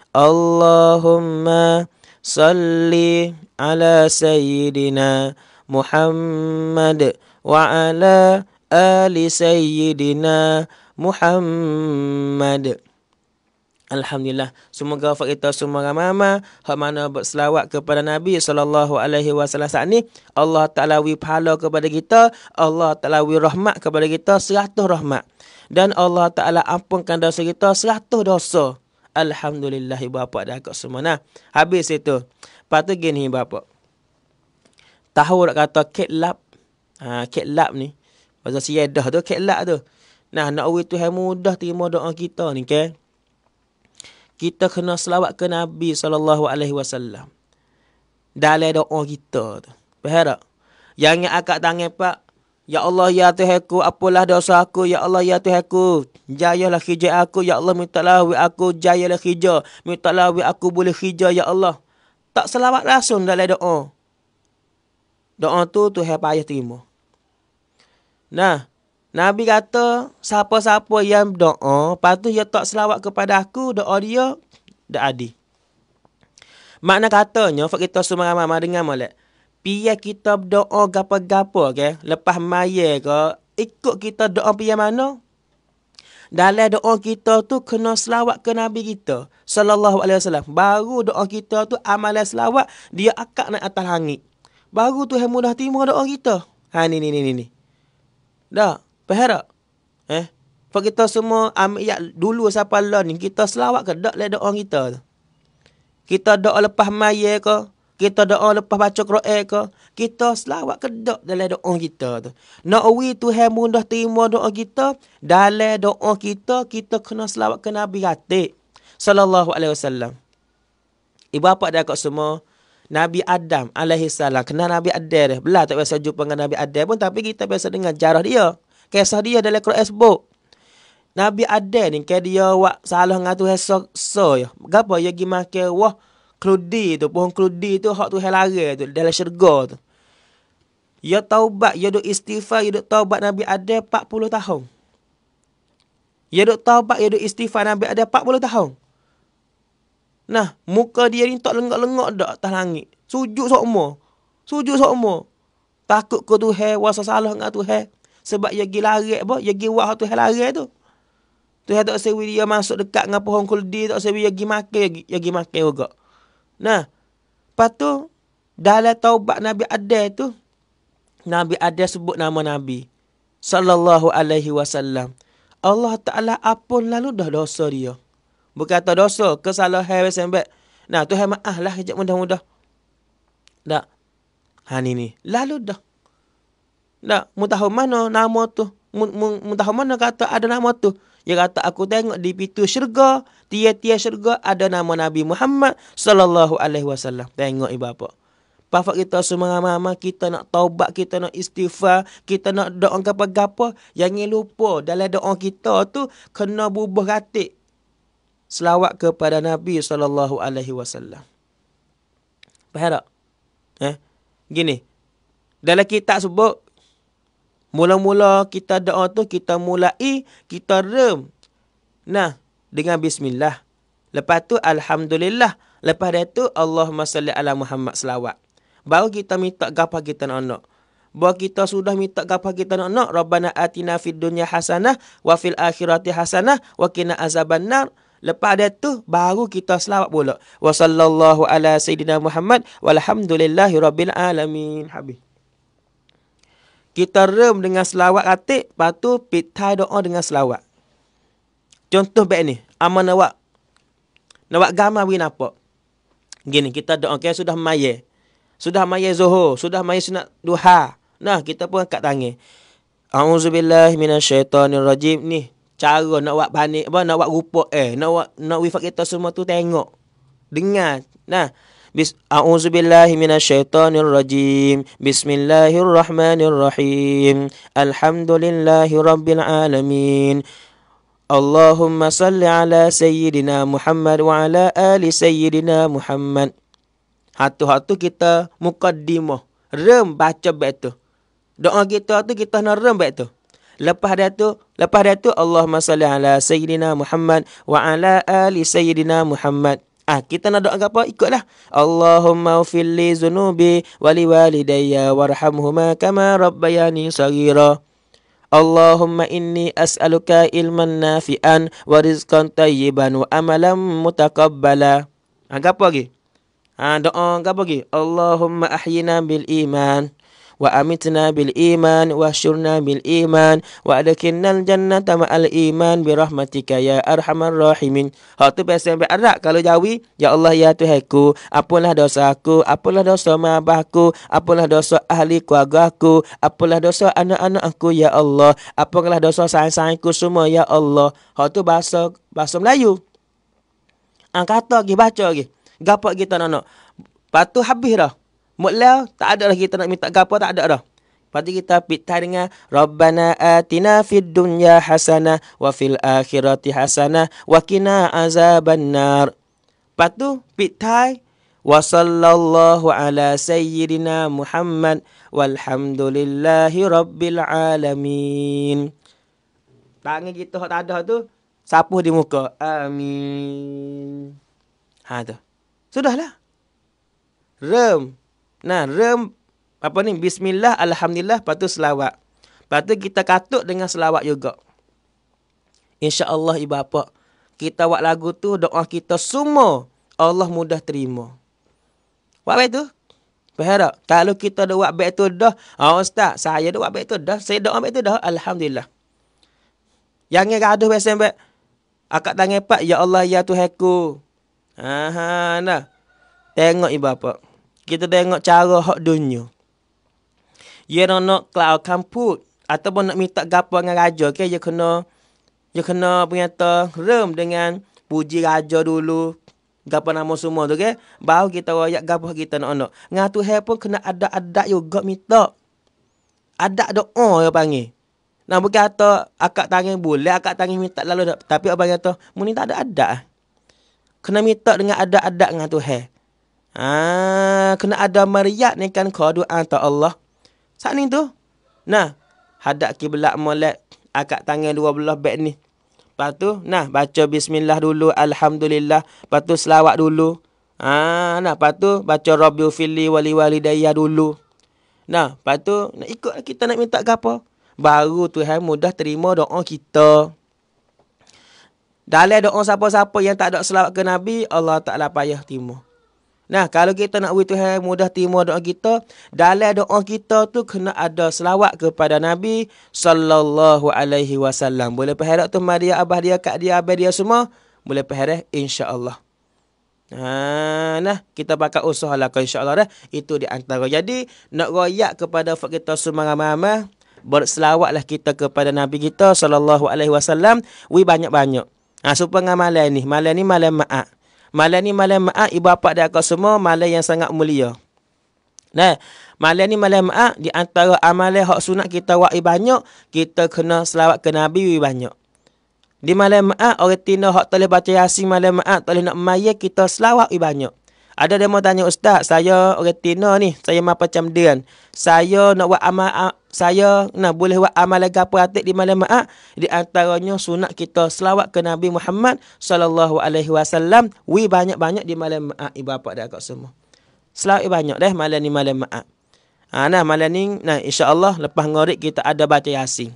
A: Allahumma salli ala sayyidina Muhammad wa ala ali sayyidina Muhammad. Alhamdulillah. Semoga wafat kita semua ramai-ramai. Hak mana berselawat kepada Nabi Sallallahu Alaihi Wasallam saat ni. Allah Ta'ala wi pahala kepada kita. Allah Ta'ala wi rahmat kepada kita. Seratus rahmat. Dan Allah Ta'ala ampunkan dosa kita. Seratus dosa. Alhamdulillah ibu bapa dah kat semua nah. Habis itu. Lepas ha, tu gini ibu bapa. Tahu nak kata kitlap. Ha kitlap ni. Bahasa siedah tu kitlap tu. Nah nak uri tu mudah terima doa kita ni kan? Kita kena selawat ke Nabi sallallahu alaihi wasallam. Dalam doa kita tu. Faham tak? yang akak tangan pak Ya Allah ya Tuhanku apalah dosa aku ya Allah ya Tuhanku jayalah hija aku ya Allah mintalah lah wi aku jayalah hija mintalah lah aku boleh hija ya Allah tak selawat langsung dalam doa doa tu tu hai payah terima nah Nabi kata siapa-siapa yang doa patuh dia tak selawat kepada aku doa dia tak adi. Makna katanya, kita semua Mereka dengan malam. Pia kita berdoa gapa-gapa ke, okay? lepas maya ke, ikut kita doa pia mana? Dalam doa kita tu kena selawat ke Nabi kita. Sallallahu alaihi wasallam. Baru doa kita tu amalan selawat, dia akak naik atas langit. Baru tu yang mudah timur doa kita. Ha ni ni ni ni. Dah, faham tak? Eh, Pak kita semua ambil ya, dulu siapa lah ni. Kita selawat ke tak lah doa kita tu. Kita doa lepas maya ke. Kita doa lepas baca Quran ke, kita selawat kedok dalam doa kita tu. Nak awi Tuhan mun dah terima doa kita, dalam doa kita kita kena selawat ke Nabi Khatib sallallahu alaihi wasallam. Ibu bapa dah kat semua Nabi Adam alaihi salam. kena Nabi Adam dah. Belah tak biasa jumpa dengan Nabi Adam pun tapi kita biasa dengar jarah dia. Kisah dia dalam Quran sebut. Nabi Adam ni ke kan dia wak salah ngatu Tuhan so, so ya. Gapo ya gimak ke wah kludi tu, pohon kludi tu hak tu helare tu dalam syurga tu. Ya taubat, ya duk istighfar, ya duk taubat Nabi ada 40 tahun. Ya duk taubat, ya duk istighfar Nabi ada 40 tahun. Nah, muka dia ni tak lengok-lengok dak atas langit. Sujud sokmo. Sujud sokmo. Takut ke Tuhan, wasa salah dengan Tuhan. Sebab ya pergi larik apa? ya pergi buat hal Tuhan larik tu. Tuhan tak sewi dia masuk dekat dengan pohon kuldi. Tak sewi dia ya pergi makan. Ia ya pergi ya makan juga. Nah, lepas tu dalam taubat Nabi Adel tu Nabi Adel sebut nama Nabi sallallahu alaihi wasallam. Allah Taala apun lalu dah dosa dia. Berkata dosa kesalahan wes sembek. Nah, tu maaf lah kejap mudah-mudah. Dak. Ha ni ni. Lalu dah. Dak, mutahu mana nama tu? Mutahu mana kata ada nama tu? Dia kata aku tengok di pintu syurga, tiap-tiap syurga ada nama Nabi Muhammad sallallahu alaihi wasallam. Tengok ibu bapa. Pafak kita semua mama kita nak taubat, kita nak istighfar, kita nak doa apa gapo, yang jangan lupa dalam doa kita tu kena bubuh hati selawat kepada Nabi sallallahu alaihi wasallam. Faham tak? Eh? Gini. Dalam kitab sebut Mula-mula kita doa tu kita mulai kita rem. Nah, dengan bismillah. Lepas tu alhamdulillah. Lepas dia tu Allahumma salli ala Muhammad selawat. Baru kita minta gapa kita nak nak. Bahawa kita sudah minta gapa kita nak nak. Rabbana atina fid dunya hasanah wa fil akhirati hasanah wa qina azabannar. Lepas dia tu baru kita selawat pula. Wa sallallahu ala sayyidina Muhammad walhamdulillahi alamin. Habis kita rem dengan selawat atik, lepas tu pitai doa dengan selawat. Contoh baik ni, aman awak. Nawak gamar bagi nampak. Gini, kita doa, okay, sudah maye, Sudah maye zuhur, sudah maye sunat duha. Nah, kita pun angkat tangan. A'udzubillah minasyaitanirrajim. Ni, cara nak buat panik, apa, nak buat rupa eh. Nak buat, nak wifat kita semua tu tengok. Dengar. Nah, أعوذ بالله من الشيطان الرجيم بسم الله الرحمن الرحيم الحمد لله رب العالمين اللهم صل على سيدنا محمد وعلى آل سيدنا محمد Hatu hatu kita mukadimah rem baca baik tu. Doa kita tu kita nak rem baik tu. Lepas dia tu, lepas dia tu Allahumma salli ala sayyidina Muhammad wa ala ali sayyidina Muhammad. Ah kita nak doa ke apa? Ikutlah. Allahumma ufil li zunubi wali walidayya warhamhuma kama rabbayani saghira. Allahumma inni as'aluka ilman nafi'an wa rizqan tayyiban wa amalan mutaqabbala. Ah apa lagi? Ah ha, doa apa lagi? Allahumma ahyina bil iman. Wa Wa Amitna bil bil Iman, وأمتنا بالإيمان واشرنا بالإيمان وأدخلنا Iman, مع Rahmatika Ya يا أرحم الراحمين هاتو بس يا أرق kalau jawi يا الله ya يا تهكو apalah dosaku ya apalah dosa mabahku apalah dosa ahli keluargaku apalah dosa anak-anakku ya Allah apalah dosa sayang-sayangku semua ya Allah hatu bahasa bahasa Melayu angkat lagi baca lagi gapak kita anak-anak patu habis dah Mutlal, tak ada lagi kita nak minta gapa, tak ada dah. Pasti kita pitai dengan Rabbana atina fid dunya hasanah wa fil akhirati hasanah wa kina azaban Patu pitai. tu wa sallallahu ala sayyidina Muhammad walhamdulillahi rabbil alamin. Tangan kita tak ada tu, Sapu di muka. Amin. Ha tu. Sudahlah. Rem. Nah, rem apa ni? Bismillah, alhamdulillah, patu selawat. Patu kita katuk dengan selawat juga. Insya-Allah ibu bapa, kita buat lagu tu doa kita semua Allah mudah terima. Buat baik tu. Faham Kalau kita dah buat baik dah, ha oh, ustaz, saya dah buat baik dah, saya doa baik dah, alhamdulillah. Yang ni gaduh biasa baik. Akak tangan pak, ya Allah ya Tuhanku. Ha ha nah. Tengok ibu bapa kita tengok cara hak dunia. Ye nak nak kelau kampung ataupun nak minta gapo dengan raja ke okay? ye kena ye kena penyata rem dengan puji raja dulu. Gapo nama semua tu ke? Okay? Baru kita royak gapo kita nak nak. Ngah tu pun kena ada adat juga minta. Adat doa ya panggil. Nah bukan kata akak tangis boleh akak tangis minta lalu tapi abang kata muni tak ada adat. Ah. Kena minta dengan ada adat dengan Tuhan. Ah, kena ada meriak ni kan kau doa ta Allah. Saat ni tu. Nah, hadap kiblat molek akak tangan dua belah beg ni. Lepas nah baca bismillah dulu, alhamdulillah. Lepas selawat dulu. Ah, nah lepas baca rabbi fili wali walidayya dulu. Nah, lepas tu nak ikut kita nak minta ke apa? Baru Tuhan mudah terima doa kita. Dalam doa siapa-siapa yang tak ada selawat ke Nabi, Allah Ta'ala payah timur. Nah, kalau kita nak beri Tuhan mudah terima doa kita, dalam doa kita tu kena ada selawat kepada Nabi sallallahu alaihi wasallam. Boleh perhatikan tu Maria abah dia, kak dia, abah dia semua. Boleh perhatikan insya-Allah. Ha, nah, kita pakai usaha lah insya-Allah dah. Itu di antara. Jadi, nak royak kepada fak kita semua ramai-ramai, berselawatlah kita kepada Nabi kita sallallahu alaihi wasallam, wi banyak-banyak. Ha, supaya ngamalan ni, malam ni malam ma'ak. Malam ni malam ma'at ibu bapa dan kau semua malam yang sangat mulia. Nah, malam ni malam ma'at di antara amalan hak sunat kita wa'i banyak, kita kena selawat ke Nabi banyak. Di malam ma'at orang tina hak boleh baca yasin malam ma'at, boleh nak maya kita selawat banyak. Ada demo tanya ustaz, saya orang Tino ni, saya mah macam dia kan. Saya nak buat amal ah, saya nak boleh buat amal apa hati di malam Ah Di antaranya sunat kita selawat ke Nabi Muhammad sallallahu alaihi wasallam wi banyak-banyak di malam Ah ibu bapa dah kat semua. Selawat banyak deh malam ni malam Ah Ha, nah malam ni nah insyaallah lepas ngorik kita ada baca Yasin.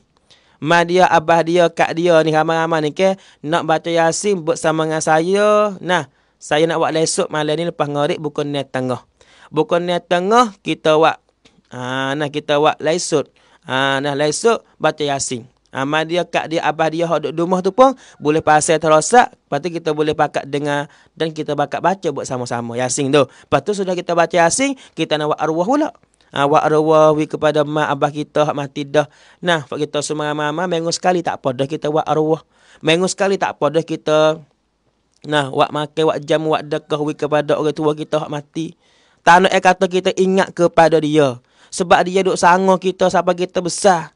A: Mak dia, abah dia, kak dia ni ramai-ramai ni ke. Nak baca Yasin bersama dengan saya. Nah, saya nak buat lesok malam ni lepas ngarik buku niat tengah. buku niat tengah kita buat ha, nah kita buat lesok. Ha, nah lesok baca Yasin. Ha, dia kak dia abah dia hok duduk rumah tu pun boleh pasal terosak. Lepas tu kita boleh pakat dengar dan kita bakat baca buat sama-sama Yasin tu. Lepas tu sudah kita baca Yasin, kita nak buat arwah pula. Ha, buat arwah wi kepada mak abah kita hak mati dah. Nah, kita semua mama mengus sekali tak apa dah kita buat arwah. Mengus sekali tak apa dah kita Nah, wak makan, wak jam, wak dekah kepada orang tua kita hak mati. Tak nak eh, kata kita ingat kepada dia. Sebab dia duk sanggo kita sampai kita besar.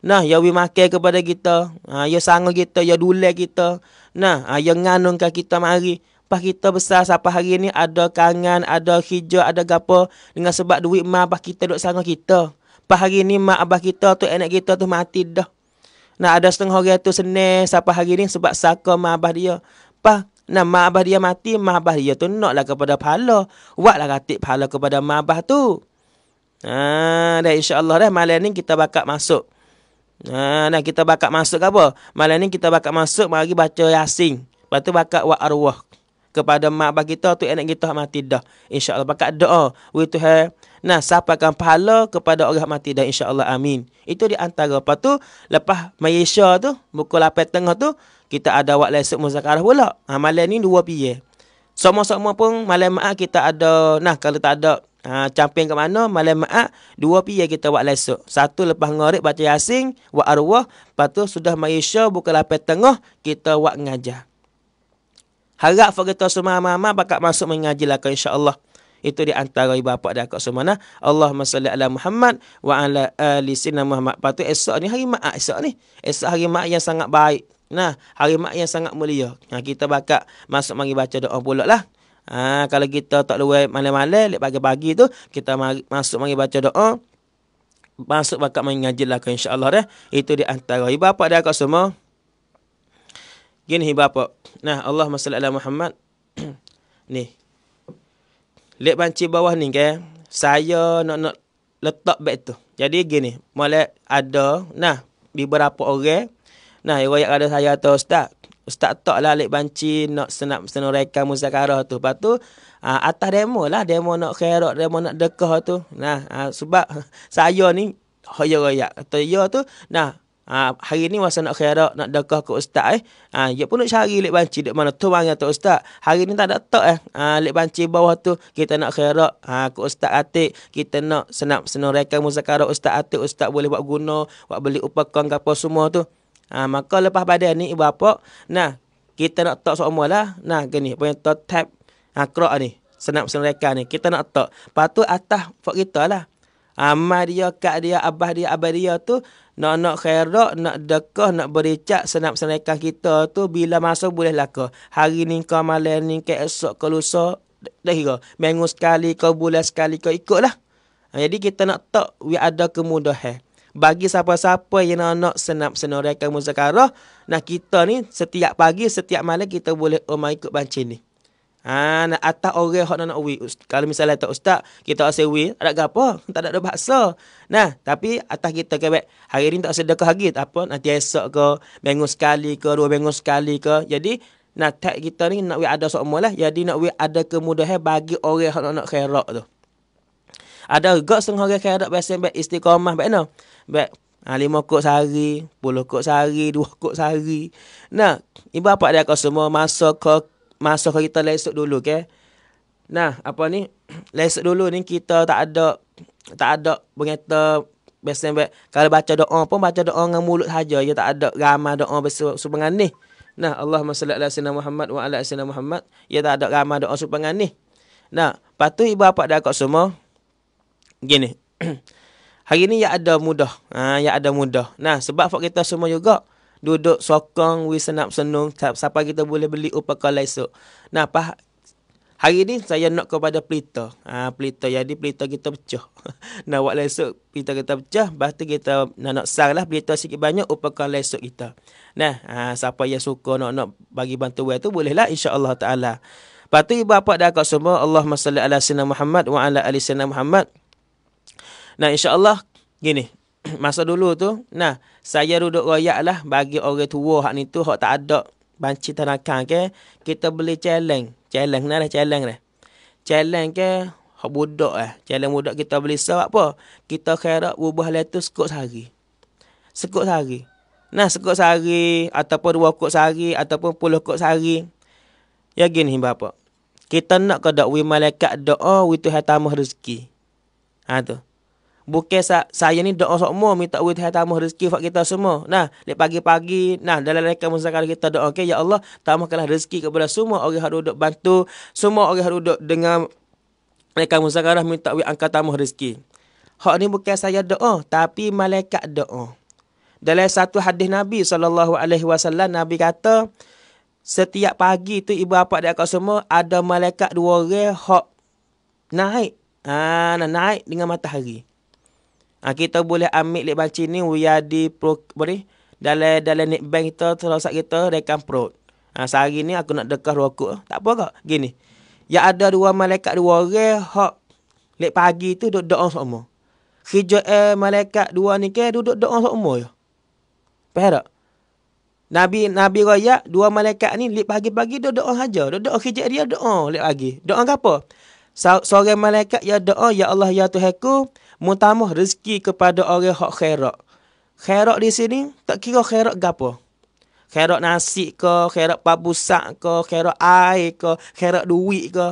A: Nah, ya wi makan kepada kita. Ha, ya sanggo kita, ya dulai kita. Nah, ha, ya nganung ke kita mari. Pas kita besar sampai hari ni ada kangan, ada hijau, ada gapo dengan sebab duit mak pas kita duk sanggo kita. Pas hari ni mak abah kita tu anak kita tu mati dah. Nah, ada setengah orang tu senang sampai hari ni sebab saka mak abah dia. Pas Nah, mak abah dia mati, mak abah dia tu naklah kepada pahala. Buatlah katik pahala kepada mak abah tu. Ah, dah insya-Allah dah malam ni kita bakat masuk. Nah, dah kita bakat masuk apa? Malam ni kita bakat masuk mari baca Yasin. Lepas tu bakal buat arwah kepada mak abah kita tu anak kita mati dah. Insya-Allah bakat doa. We to have Nah, siapakan pahala kepada orang yang mati dan insya-Allah amin. Itu di antara apa tu? Lepas Malaysia tu, pukul 8.30 tu, kita ada awak lesek muzakarah pula. Ha, malam ni dua piye. Sama-sama pun malam maaf kita ada, nah kalau tak ada ha, camping ke mana, malam maaf dua piye kita buat lesek. Satu lepas ngorek baca yasing, buat arwah, lepas tu sudah maisha buka lapet tengah, kita buat ngajar. Harap fakta semua mama bakat masuk mengaji lah kan insyaAllah. Itu di antara ibu bapa dan akak semua nah. Allahumma salli ala Muhammad wa ala ali sayyidina Muhammad. Patu esok ni hari Ma'at esok ni. Esok hari Ma'at yang sangat baik. Nah, hari mak yang sangat mulia. Nah, kita bakat masuk mari baca doa pula lah. Ha, kalau kita tak luar malam-malam, lepas pagi-pagi tu, kita mari, masuk mari baca doa. Masuk bakat mari ngaji lah ke insyaAllah dah. Itu di antara. Ibu apa dah kau semua? Gini ibu apa? Nah, Allah SWT Muhammad. ni. Lihat banci bawah ni ke. Saya nak nak letak beg tu. Jadi gini. Mulai ada. Nah, beberapa orang. Nah, ia royak kepada saya tu, Ustaz. Ustaz tak lah alik banci nak senap senorekan muzakarah tu. Lepas tu, uh, atas demo lah. Demo nak kherok, demo nak dekah tu. Nah, uh, sebab saya ni, Hoyo royak. Atau ya tu, nah, Ha, hari ni masa nak kherak nak dekah ke ustaz eh. Ha, dia pun nak cari lek banci dek mana tu bang atau ustaz. Hari ni tak ada tak eh. Ha, lek banci bawah tu kita nak kherak ha, ke ustaz Atik, kita nak senap senoraikan muzakarah ustaz Atik, ustaz boleh buat guna, buat beli upakan apa semua tu. Ha, maka lepas pada ni ibu apa? Nah, kita nak tok lah, Nah, gini punya tok tap ha, krok ni. Senap senerekan ni. Kita nak tok. Patu atas fok kita lah. Amal ha, dia, kak dia, abah dia, abah dia tu nak nak khairat, nak dekah, nak bericak senap senerekan kita tu bila masa boleh lah laka. Hari ni kau malam ni ke esok ke lusa dah kira. Minggu sekali kau bulan sekali kau ikutlah. Ha, jadi kita nak tok we ada kemudahan bagi siapa-siapa yang nak, nak senap senoraikan muzakarah. Nah kita ni setiap pagi, setiap malam kita boleh umar oh, ikut banci ni. Ha, nak atas orang yang nak nak wik. Kalau misalnya tak ustaz, kita rasa wik, ada apa, tak ada bahasa. Nah, tapi atas kita kebet, hari ni tak sedekah lagi, tak apa, nanti esok ke, minggu sekali ke, dua minggu sekali ke. Jadi, nak tak kita ni nak wik ada semua lah. Jadi nak wik ada kemudahan bagi orang yang nak nak khairak tu. Ada juga setengah orang kerak pasien baik istiqamah baik no. Baik ha, lima kot sehari, puluh kot sehari, dua kot sehari. Nah, ibu apa dia kau semua masa kau masa kau kita lesuk dulu ke? Nah, apa ni? Lesuk dulu ni kita tak ada tak ada berita Biasanya baik. kalau baca doa pun baca doa dengan mulut saja ya tak ada ramai doa bersubangan ni. Nah, Allah salli ala sayyidina Muhammad wa ala sayyidina Muhammad. Ya tak ada ramai doa subangan ni. Nah, patut ibu apa dah kat semua? gini. Hari ni ya ada mudah. Ha, ya ada mudah. Nah, sebab fak kita semua juga duduk sokong wi senap senung siapa kita boleh beli upaka lah esok. Nah, pah Hari ni saya nak kepada pelita. Ha, pelita jadi pelita kita pecah. nah, buat lah esok pelita kita pecah. Lepas kita nak, nak sar lah pelita sikit banyak upaka esok kita. Nah, ha, siapa yang suka nak-nak bagi bantuan tu bolehlah Allah ta'ala. Lepas tu ibu bapa dah kat semua. Allahumma salli ala sinna Muhammad wa ala ali sinna Muhammad. Nah insyaAllah gini. Masa dulu tu. Nah saya duduk royak lah. Bagi orang tua hak ni tu. Hak tak ada. Banci tanakan ke. Kita beli challenge. Challenge ni lah challenge ni. Challenge ke. Hak budak lah. Challenge budak kita beli sebab apa. Kita kira ubah letus sekut sehari. Sekut sehari. Nah sekut sehari. Ataupun dua kot sehari. Ataupun puluh kot sehari. Ya gini bapak. Kita nak ke dakwi malaikat doa. Oh, Witu hatamah rezeki. Ha tu. Bukan sa saya ni doa semua minta Allah Tuhan tambah rezeki buat kita semua. Nah, lepas pagi-pagi, nah dalam rekam muzakar kita doa okay, ya Allah tambahkanlah rezeki kepada semua orang yang duduk bantu, semua orang yang duduk dengan rekam muzakar minta Allah angkat tambah rezeki. Hak ni bukan saya doa, tapi malaikat doa. Dalam satu hadis Nabi sallallahu alaihi wasallam Nabi kata setiap pagi tu ibu bapa dia kat semua ada malaikat dua orang hak naik. Ah, ha, naik dengan matahari. Ha, kita boleh ambil lip baca ni via di pro, apa Dalam dalam net bank kita terus kita rekam pro. Ha, sehari ni aku nak dekah rokok. Tak apa kak. Gini. Ya ada dua malaikat dua orang hak lek pagi tu duduk doa sama. Kerja eh, malaikat dua ni ke duduk doa sama ya. Faham tak? Nabi Nabi Raya dua malaikat ni lek pagi-pagi duduk doa saja. Duduk doa kerja dia doa lek pagi. Doa apa? Seorang malaikat ya doa ya Allah ya Tuhanku, mutamah rezeki kepada orang hak khairat. Khairat di sini tak kira khairat apa. Khairat nasi ke, khairat pabusak ke, khairat air ke, khairat duit ke.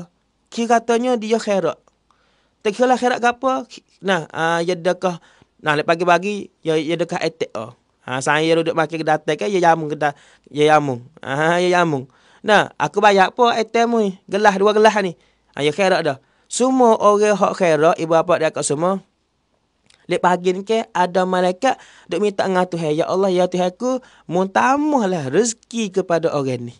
A: Kira katanya dia khairat. Tak kira lah khairat gapo. Nah, uh, ah, ya dekah. Nah, lepas pagi-pagi, ya, ya dekah etik. Oh. Ha, saya duduk pakai kedai teh kan, ya yamung kedai. Ya yamung. Ha, ya yamung. Nah, aku bayar apa etik ni? Gelah, dua gelah ni. Ha, ya khairat dah. Semua orang yang khairat, ibu bapa dia kat semua, Lep pagi ni ke ada malaikat duk minta dengan Tuhan. Ya Allah, ya Tuhan aku, muntamahlah rezeki kepada orang ni.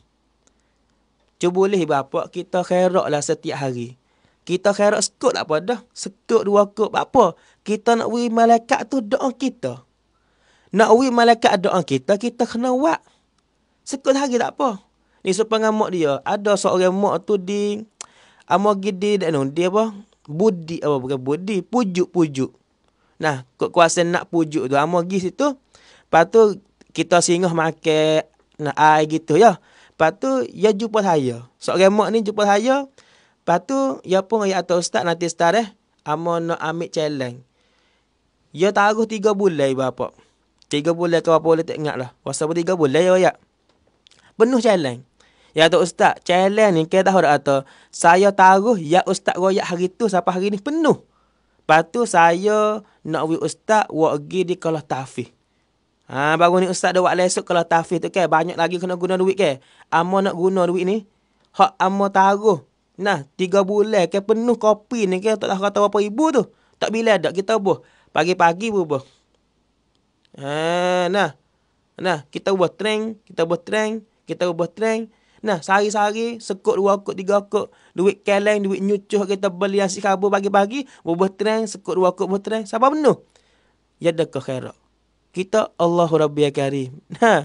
A: Cuba boleh berapa kita khairat lah setiap hari. Kita khairat sekut tak lah apa dah. Sekut dua kot apa. Kita nak beri malaikat tu doa kita. Nak beri malaikat doa kita, kita kena buat. Sekut hari tak apa. Ni supaya mak dia. Ada seorang mak tu di... Amor dan dia apa? Budi apa bukan budi. Pujuk-pujuk. Nah, kok kuasa nak pujuk tu. Amor pergi situ. patu kita singgah makan nah, air gitu, ya. patu tu, dia ya jumpa saya. Sok remok ni jumpa saya. patu tu, dia ya pun ayat atau ustaz nanti start eh. Amor nak ambil challenge. Ya taruh tiga bulan, bapak. Tiga bulan ke apa boleh tak ingat lah. Wasa pun tiga bulan, ya, ya. Penuh challenge. Ya Atok Ustaz, challenge ni kita tahu tak atau saya taruh ya Ustaz Royak hari tu sampai hari ni penuh. Lepas tu saya nak wi ustaz wak gi di kalau tafih. Ha baru ni ustaz dah wak lesok kalau tafih tu ke banyak lagi kena guna duit ke. Amo nak guna duit ni. Hak amo taruh. Nah, tiga bulan ke penuh kopi ni ke tak tahu kata berapa ibu tu. Tak bila ada kita buh. Pagi-pagi buh buh. Ha nah. Nah, kita buat trend, kita buat trend, kita buat trend. Nah, sehari-sehari sekut dua kot, tiga kot, duit keleng, duit nyucuh kita beli nasi kabur pagi-pagi, bubuh terang, sekut dua kot, bubuh terang. Sabar penuh. Ya ada kekhairat. Kita Allah Rabbi Karim.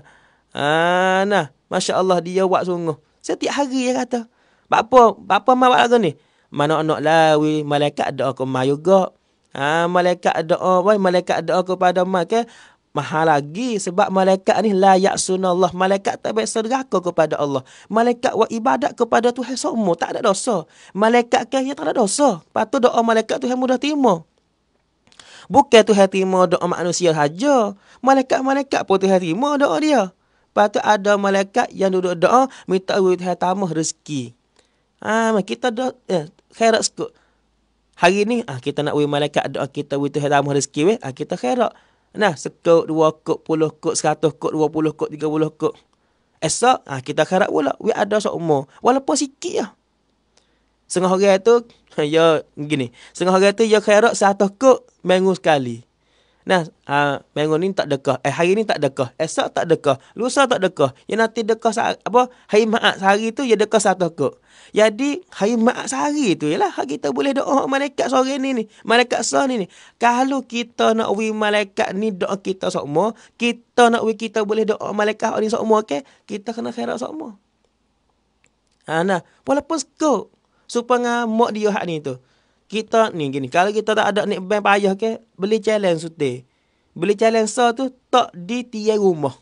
A: Nah, ah, nah. Masya Allah dia buat sungguh. Setiap hari dia kata. Bapa, bapa mahu buat lagu ni? Mana nak lawi, malaikat doa ke mahu juga. Ha, malaikat doa, malaikat doa kepada mak. Okay? Maha lagi sebab malaikat ni la yaksunallah. Malaikat tak baik sedaka kepada Allah. Malaikat wa ibadat kepada Tuhan semua. Tak ada dosa. Malaikat kaya tak ada dosa. Lepas doa malaikat Tuhan mudah terima. Bukan Tuhan terima doa manusia saja. Malaikat-malaikat pun Tuhan terima doa dia. Lepas ada malaikat yang duduk doa minta Tuhan tamah rezeki. Ah, kita doa, eh, khairat sekut. Hari ni ah, kita nak beri malaikat doa kita Tuhan tamah rezeki. we. Ah, kita khairat. Nah, sekut, dua kut, puluh kut, seratus kut, dua puluh kut, tiga puluh kut. Esok, ha, kita harap pula. We ada seumur. Walaupun sikit lah. Sengah hari itu, ya, gini. Sengah hari itu, ya, kira seratus kut, minggu sekali. Nah, uh, ha, minggu ni tak dekah. Eh, hari ni tak dekah. Esok tak dekah. Lusa tak dekah. Yang nanti dekah saat apa? Hari maat sehari tu, ya dekah satu ke. Jadi, hari maat sehari tu, ialah kita boleh doa malaikat sore ni ni. Malaikat sah ni ni. Kalau kita nak wi malaikat ni doa kita semua, kita nak wi kita boleh doa malaikat orang semua, okay? Kita kena khairat semua. Ha, nah. Walaupun sekut. Supaya mak dia hak ni tu kita ni gini. Kalau kita tak ada naik bank payah ke, beli challenge sute. Beli challenge so tu tak di tiai rumah.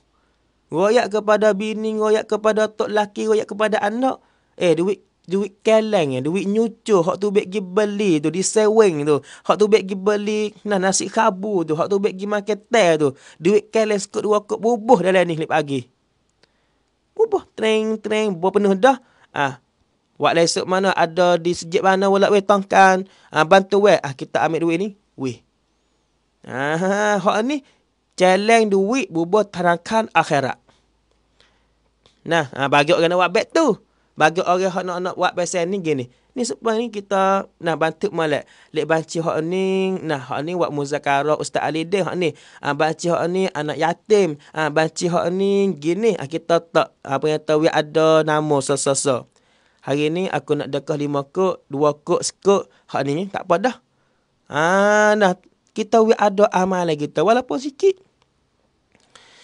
A: Royak kepada bini, royak kepada tok laki, royak kepada anak. Eh, duit duit keleng ya, duit nyucu, hak tu beg gi beli tu di seweng tu, hak tu beg gi beli nah nasi kabu tu, hak tu beg gi makan teh tu, duit keleng sekut dua kop bubuh dalam ni lip pagi. Bubuh treng treng bubuh penuh dah. Ah, Wak lesuk lah mana ada di sejak mana wala we tongkan. Ah bantu we ah kita ambil duit ni. We. Ah ha, hok ni challenge duit bubuh tarakan akhirat. Nah, ah, bagi orang nak buat bet tu. Bagi orang hok nak nak buat pasal ni gini. Ni sebab ni kita nak bantu malak. Lek banci hak ni, nah hak ni buat muzakarah Ustaz Ali Din hak ni. Ah banci hak ni anak yatim. Ah banci hak ni gini ah kita tak apa yang tahu ada nama sesesa. So, so, so. Hari ni aku nak dakah lima kok, dua kok, sekok. Hak ni tak apa dah. Ha, dah. Kita we ada amal lagi, kita walaupun sikit.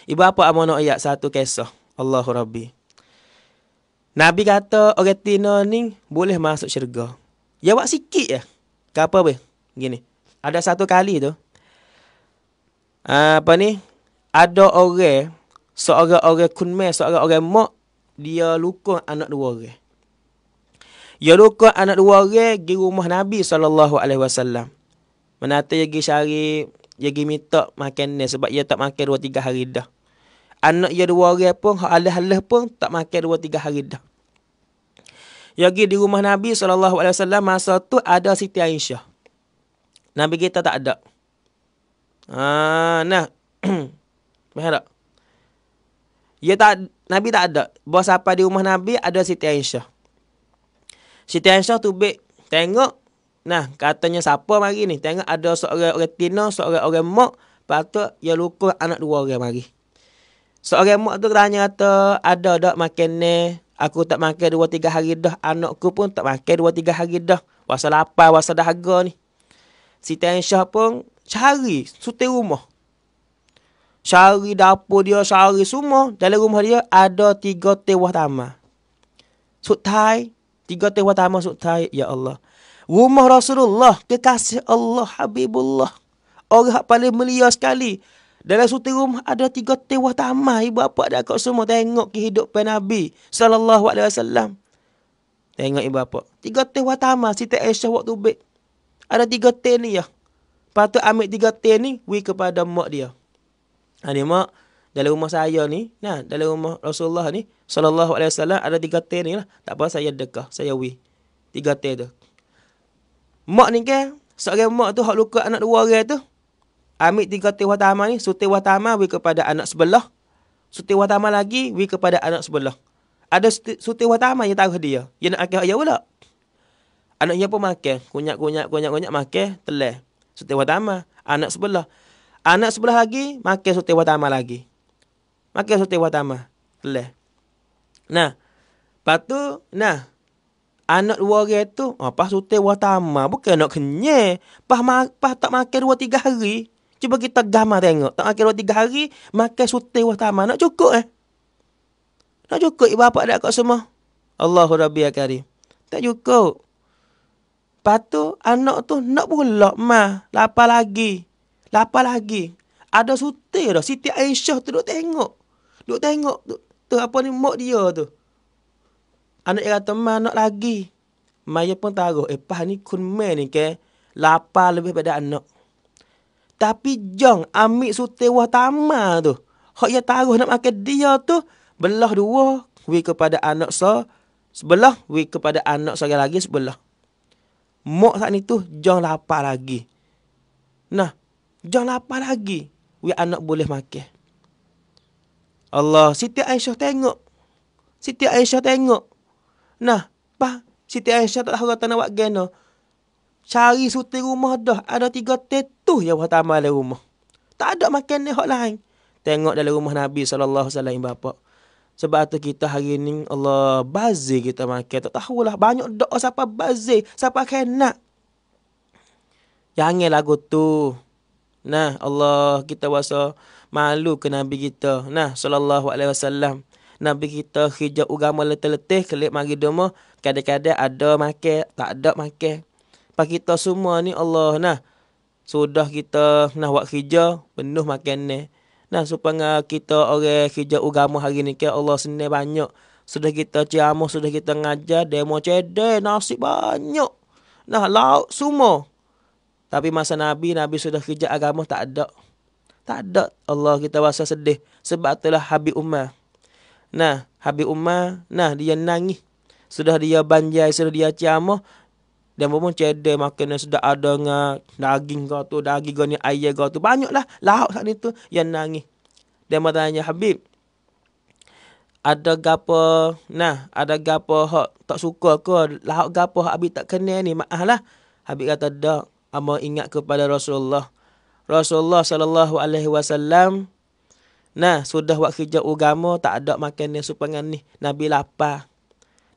A: Ibu apa amal nak ayat satu kisah. Allahu Rabbi. Nabi kata orang tino ni boleh masuk syurga. Ya buat sikit ya. Kenapa apa be? Gini. Ada satu kali tu. Ha, apa ni? Ada orang seorang orang kunme, seorang orang mak dia lukung anak dua orang. Ya luka anak dua orang di rumah Nabi saw. Menata ya gi syari, ya gi minta makan ni sebab ya tak makan dua tiga hari dah. Anak ya dua orang pun hak alah-alah pun tak makan dua tiga hari dah. Ya gi di rumah Nabi saw masa tu ada Siti Aisyah. Nabi kita tak ada. Ha nah. Mahara. ya tak Nabi tak ada. Bos apa di rumah Nabi ada Siti Aisyah. Siti Aisyah tu baik tengok Nah, katanya siapa mari ni? Tengok ada seorang orang tina, seorang orang mak, patut ya luka anak dua orang mari. Seorang mak tu tanya kata, ada tak makan ni? Aku tak makan dua tiga hari dah. Anakku pun tak makan dua tiga hari dah. Wasa lapar, wasa dahaga ni. Siti Tensyah pun cari sute rumah. Cari dapur dia, cari semua. Dalam rumah dia ada tiga tewah tamah. Sutai, Tiga tahun wata masuk taib, ya Allah. Rumah Rasulullah, kekasih Allah, Habibullah. Orang yang paling mulia sekali. Dalam suti rumah ada tiga tewa tamah ibu bapa ada kau semua tengok kehidupan Nabi sallallahu alaihi wasallam. Tengok ibu bapa. Tiga tewa tamah Siti Aisyah waktu baik. Ada tiga te ni ya. Patut ambil tiga te ni we kepada mak dia. Ani mak, dalam rumah saya ni, nah, dalam rumah Rasulullah ni sallallahu alaihi wasallam ada tiga teh ni lah. Tak apa saya dekah, saya wi. Tiga teh tu. Mak ni ke, seorang mak tu hak luka anak dua orang tu. Ambil tiga teh watama ni, suti watama wi kepada anak sebelah. Suti watama lagi wi kepada anak sebelah. Ada suti watama yang tahu dia. Yang nak akhir ayah pula. Anaknya pun makan. Kunyak-kunyak, kunyak-kunyak makan, telah. Suti watama. Anak sebelah. Anak sebelah lagi, makan suti watama lagi. Maka sote watama. Leh. Nah. patu. nah. Anak dua hari tu, ah, pas sute watama. Bukan nak kenyai. Pas, ma- pas tak makan dua tiga hari. Cuba kita gamar tengok. Tak makan dua tiga hari, makan sute watama. Nak cukup eh. Nak cukup ibu bapa dak kau semua. Allahu rabbi akarim. Tak cukup. Patu anak tu nak pula mah lapar lagi. Lapar lagi. Ada sutir dah. Siti Aisyah tu duduk tengok. Duk tengok tu, tu apa ni mok dia tu. Anak dia kata, mak nak lagi. Maya pun tahu eh pah ni kun main ni ke. Lapar lebih pada anak. Tapi jong ambil sute wah tama tu. Hak dia tahu nak makan dia tu. Belah dua. Wui kepada anak so. Sebelah. Wui kepada anak seorang lagi sebelah. Mok saat ni tu, jong lapar lagi. Nah, jong lapar lagi. Wui anak boleh makan. Allah, Siti Aisyah tengok. Siti Aisyah tengok. Nah, pa Siti Aisyah tak tahu kata nak buat gana. Cari suti rumah dah. Ada tiga tetuh yang amal dalam rumah. Tak ada makan ni hak lain. Tengok dalam rumah Nabi SAW, Bapak. Sebab tu kita hari ni Allah bazir kita makan. Tak tahulah banyak doa siapa bazir, siapa kena. Jangan lagu tu. Nah, Allah kita wasa malu ke Nabi kita. Nah, sallallahu alaihi wasallam. Nabi kita hijau agama letih-letih, kelip mari demo, kadang-kadang ada makan, tak ada makan. Pak kita semua ni Allah nah. Sudah kita nah buat kerja, penuh makan ni. Nah, supaya kita orang kerja agama hari ni ke Allah senang banyak. Sudah kita ceramah, sudah kita ngajar, demo cedek, nasi banyak. Nah, laut semua. Tapi masa Nabi, Nabi sudah kerja agama tak ada. Tak ada Allah kita rasa sedih sebab telah Habib Umar. Nah, Habib Umar, nah dia nangis. Sudah dia banjai, sudah dia ciamah. Dan pun cedek yang sudah ada dengan daging kau tu, daging kau ni, ayah kau tu. Banyaklah lauk saat itu yang nangis. Dan bertanya, Habib, ada gapo nah ada gapo hak tak suka ke lauk gapo Habib tak kenal ni maaf lah habib kata dak ama ingat kepada rasulullah Rasulullah sallallahu alaihi wasallam nah sudah waktu kerja agama tak ada makan ni supangan ni nabi lapar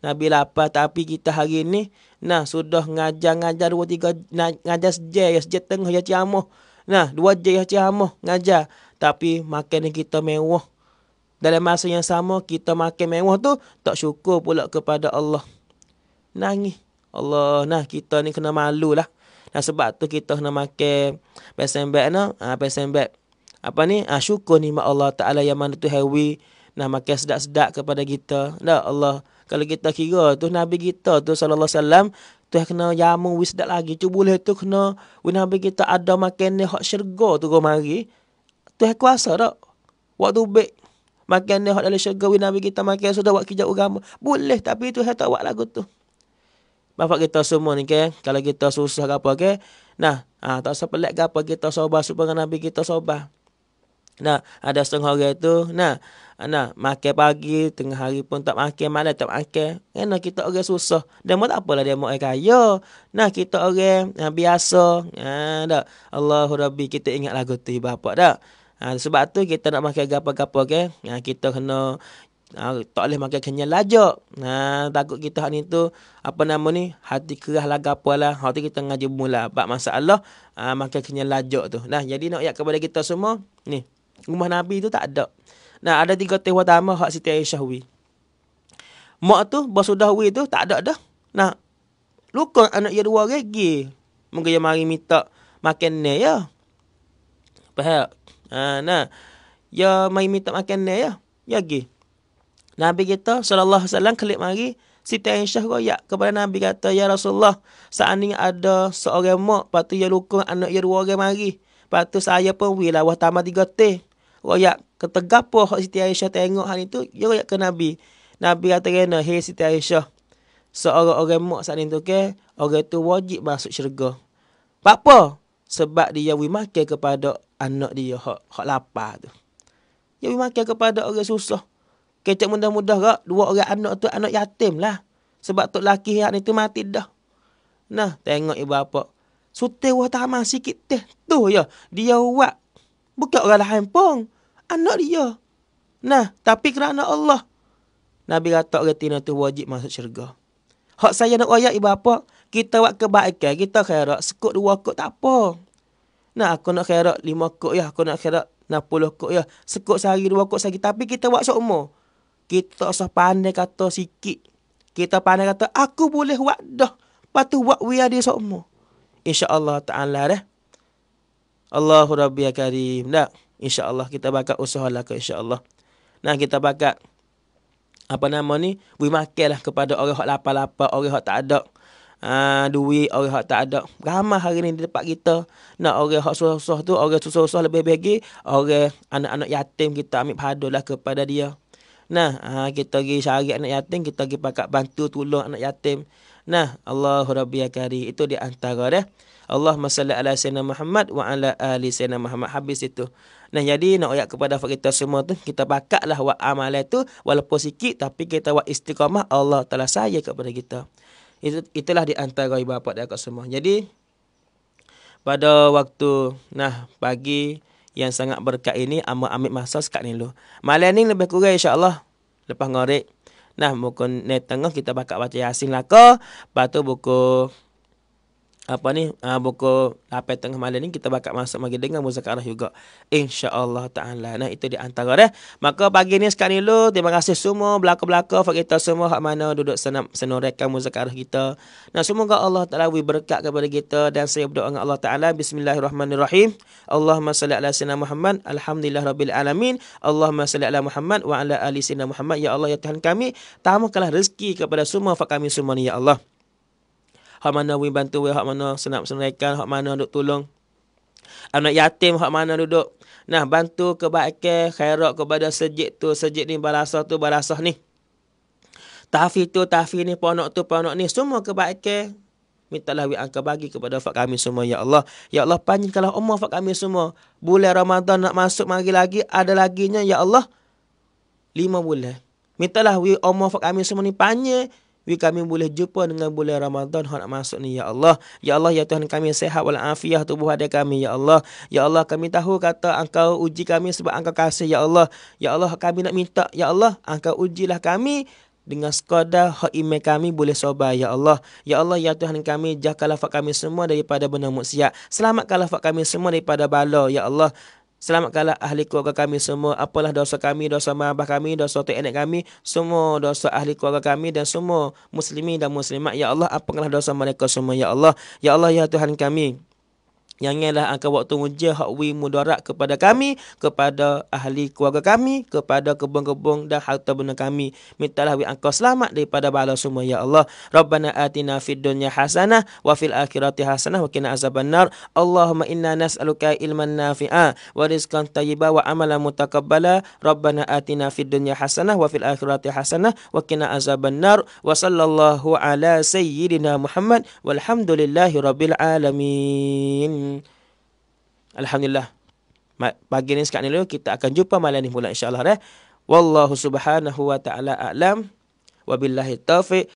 A: nabi lapar tapi kita hari ni nah sudah ngajar-ngajar dua tiga ngajar seje ya seje tengah ya ciamoh nah dua je ya ciamoh ngajar tapi makan ni kita mewah dalam masa yang sama kita makan mewah tu tak syukur pula kepada Allah nangis Allah nah kita ni kena malu lah dan sebab tu kita nak make pesan bag no? ha, ah, pesan bag. Apa ni? Ha, syukur ni Allah Ta'ala yang mana tu hewi. Nak make sedak-sedak kepada kita. Tak Allah. Kalau kita kira tu Nabi kita tu Sallallahu SAW. Tu kena jamu wis sedak lagi. Tu boleh tu kena. Nabi kita ada makan ni hak syurga tu kemari. Tu kuasa tak? Waktu be Makan ni hak dalam syurga. Nabi kita makan sudah waktu kerja agama. Boleh tapi tu saya tak buat lagu tu manfaat kita semua ni ke kalau kita susah ke apa ke nah ha, tak usah pelik ke apa kita sobah supaya nabi kita sobah nah ada setengah orang tu nah ah, nah makan pagi tengah hari pun tak makan malam tak makan kan kita orang susah dan mau tak apalah dia mau kaya nah kita orang yang ah, biasa nah dak Allahu rabbi kita ingat lagu tu bapak dak Ha, sebab tu kita nak makan gapa-gapa ke. Okay? Ha, kita kena ha, tak boleh makan kenyal lajak. Ha, takut kita hari tu apa nama ni hati kerah lah apa lah. Hati kita ngaji mula bab masalah ha, makan kenyal lajak tu. Nah, jadi nak ayat kepada kita semua ni. Rumah Nabi tu tak ada. Nah, ada tiga tewa utama hak Siti Aisyah wi. Mak tu bersudah wi tu tak ada dah. Nah, luka anak yang dua lagi gi. Mungkin dia mari minta makan ni ya. Faham? Ha, nah. Ya Mari minta makan ni ya. Ya gi. Nabi kita sallallahu alaihi wasallam kelik mari Siti Aisyah royak kepada Nabi kata ya Rasulullah seandainya ada seorang mak patu ia lukung anak ia dua orang mari patu saya pun wi lawah tambah tiga teh royak ketegapo hak Siti Aisyah tengok hari itu ya royak ke Nabi Nabi kata kena hey Siti Aisyah seorang-orang mak saat itu ke orang tu wajib masuk syurga apa sebab dia wi makan kepada anak dia hak hak lapar tu dia wi makan kepada orang susah Kecek mudah-mudah gak dua orang anak tu anak yatim lah. Sebab tu laki yang ni tu mati dah. Nah, tengok ibu apa. Sute wah tamah sikit teh. Tu ya, dia wak. Bukan orang lain pun. Anak dia. Nah, tapi kerana Allah. Nabi kata retina tu wajib masuk syurga. Hak saya nak wayak ibu apa. Kita buat kebaikan. Kita khairat. Sekut dua kot tak apa. Nah, aku nak khairat lima kot ya. Aku nak khairat puluh kok ya. Sekut sehari dua kok sehari. Tapi kita buat seumur. Kita usah pandai kata sikit. Kita pandai kata, aku boleh buat dah. Lepas tu buat wia dia semua. InsyaAllah ta'ala dah. Allahu Rabbi ya Karim. Tak? InsyaAllah kita bakal usaha lah ke insyaAllah. Nah kita bakal. Apa nama ni? Bui makan lah kepada orang yang lapar-lapar. Orang yang tak ada. Ha, duit orang yang tak ada. Ramah hari ni di tempat kita. Nak orang yang susah-susah tu. Orang susah-susah lebih-lebih lagi. Orang anak-anak yatim kita ambil padu lah kepada Dia. Nah, ha, kita pergi cari anak yatim, kita pergi pakat bantu tolong anak yatim. Nah, Allahu Rabbi Akari. Ya itu di antara dia. Allah masalla ala sayyidina Muhammad wa ala ali sayyidina Muhammad habis itu. Nah, jadi nak ayat kepada kita semua tu, kita pakatlah wa amalan tu walaupun sikit tapi kita buat istiqamah Allah Taala saya kepada kita. Itu itulah di antara ibadat dia semua. Jadi pada waktu nah pagi yang sangat berkat ini amat ambil masa sekat ni dulu. Malam ni lebih kurang insya-Allah lepas ngorek. Nah, mungkin ni tengah kita bakal baca Yasin lah ke. Lepas tu buku apa ni uh, pukul 8 tengah malam ni kita bakal masuk bagi dengan muzakarah juga insyaallah taala nah itu di antara dah maka pagi ni sekali dulu terima kasih semua belaka-belaka fak kita semua hak mana duduk senam senorekan muzakarah kita nah semoga Allah taala beri berkat kepada kita dan saya berdoa dengan Allah taala bismillahirrahmanirrahim Allahumma salli ala sayyidina Muhammad alhamdulillah rabbil alamin Allahumma salli ala Muhammad wa ala ali sayyidina Muhammad ya Allah ya Tuhan kami Tambahkanlah rezeki kepada semua fak kami semua ni ya Allah hak mana boleh bantu hak mana senap senaikan hak mana duk tolong anak yatim hak mana duduk nah bantu kebaikan khairat kepada sejik tu sejik ni balasah tu balasah ni tahfi tu tahfi ni ponok tu ponok ni semua kebaikan Mintalah wiang ke bagi kepada fak kami semua ya Allah. Ya Allah panjangkanlah umur fak kami semua. Bulan Ramadan nak masuk lagi lagi ada laginya ya Allah. Lima bulan. Mintalah wiang umur fak kami semua ni panjang We kami boleh jumpa dengan bulan Ramadan hendak masuk ni ya Allah. Ya Allah ya Tuhan kami sehat wal afiah tubuh ada kami ya Allah. Ya Allah kami tahu kata engkau uji kami sebab engkau kasih ya Allah. Ya Allah kami nak minta ya Allah engkau ujilah kami dengan skoda hak iman kami boleh sobat ya Allah. Ya Allah ya Tuhan kami jaga lafaz kami semua daripada benda muksiat. Selamatkan lafaz kami semua daripada bala ya Allah. Selamatkanlah ahli keluarga kami semua. Apalah dosa kami, dosa mak kami, dosa tok kami, semua dosa ahli keluarga kami dan semua muslimin dan muslimat. Ya Allah, apalah dosa mereka semua, ya Allah. Ya Allah, ya Tuhan kami yang ialah akan waktu mujah hakwi mudarat kepada kami, kepada ahli keluarga kami, kepada kebun-kebun dan harta benda kami. Mintalah wi engkau selamat daripada bala semua ya Allah. Rabbana atina fid dunya hasanah wa fil akhirati hasanah wa qina azabannar. Allahumma inna nas'aluka ilman nafi'ah wa rizqan tayyiban wa amalan mutakabbala. Rabbana atina fid dunya hasanah wa fil akhirati hasanah wa qina azabannar. Wa sallallahu ala sayyidina Muhammad walhamdulillahi rabbil alamin alhamdulillah pagi ni sekat ni kita akan jumpa malam ni pula insyaallah eh wallahu subhanahu wa taala alam wabillahi taufiq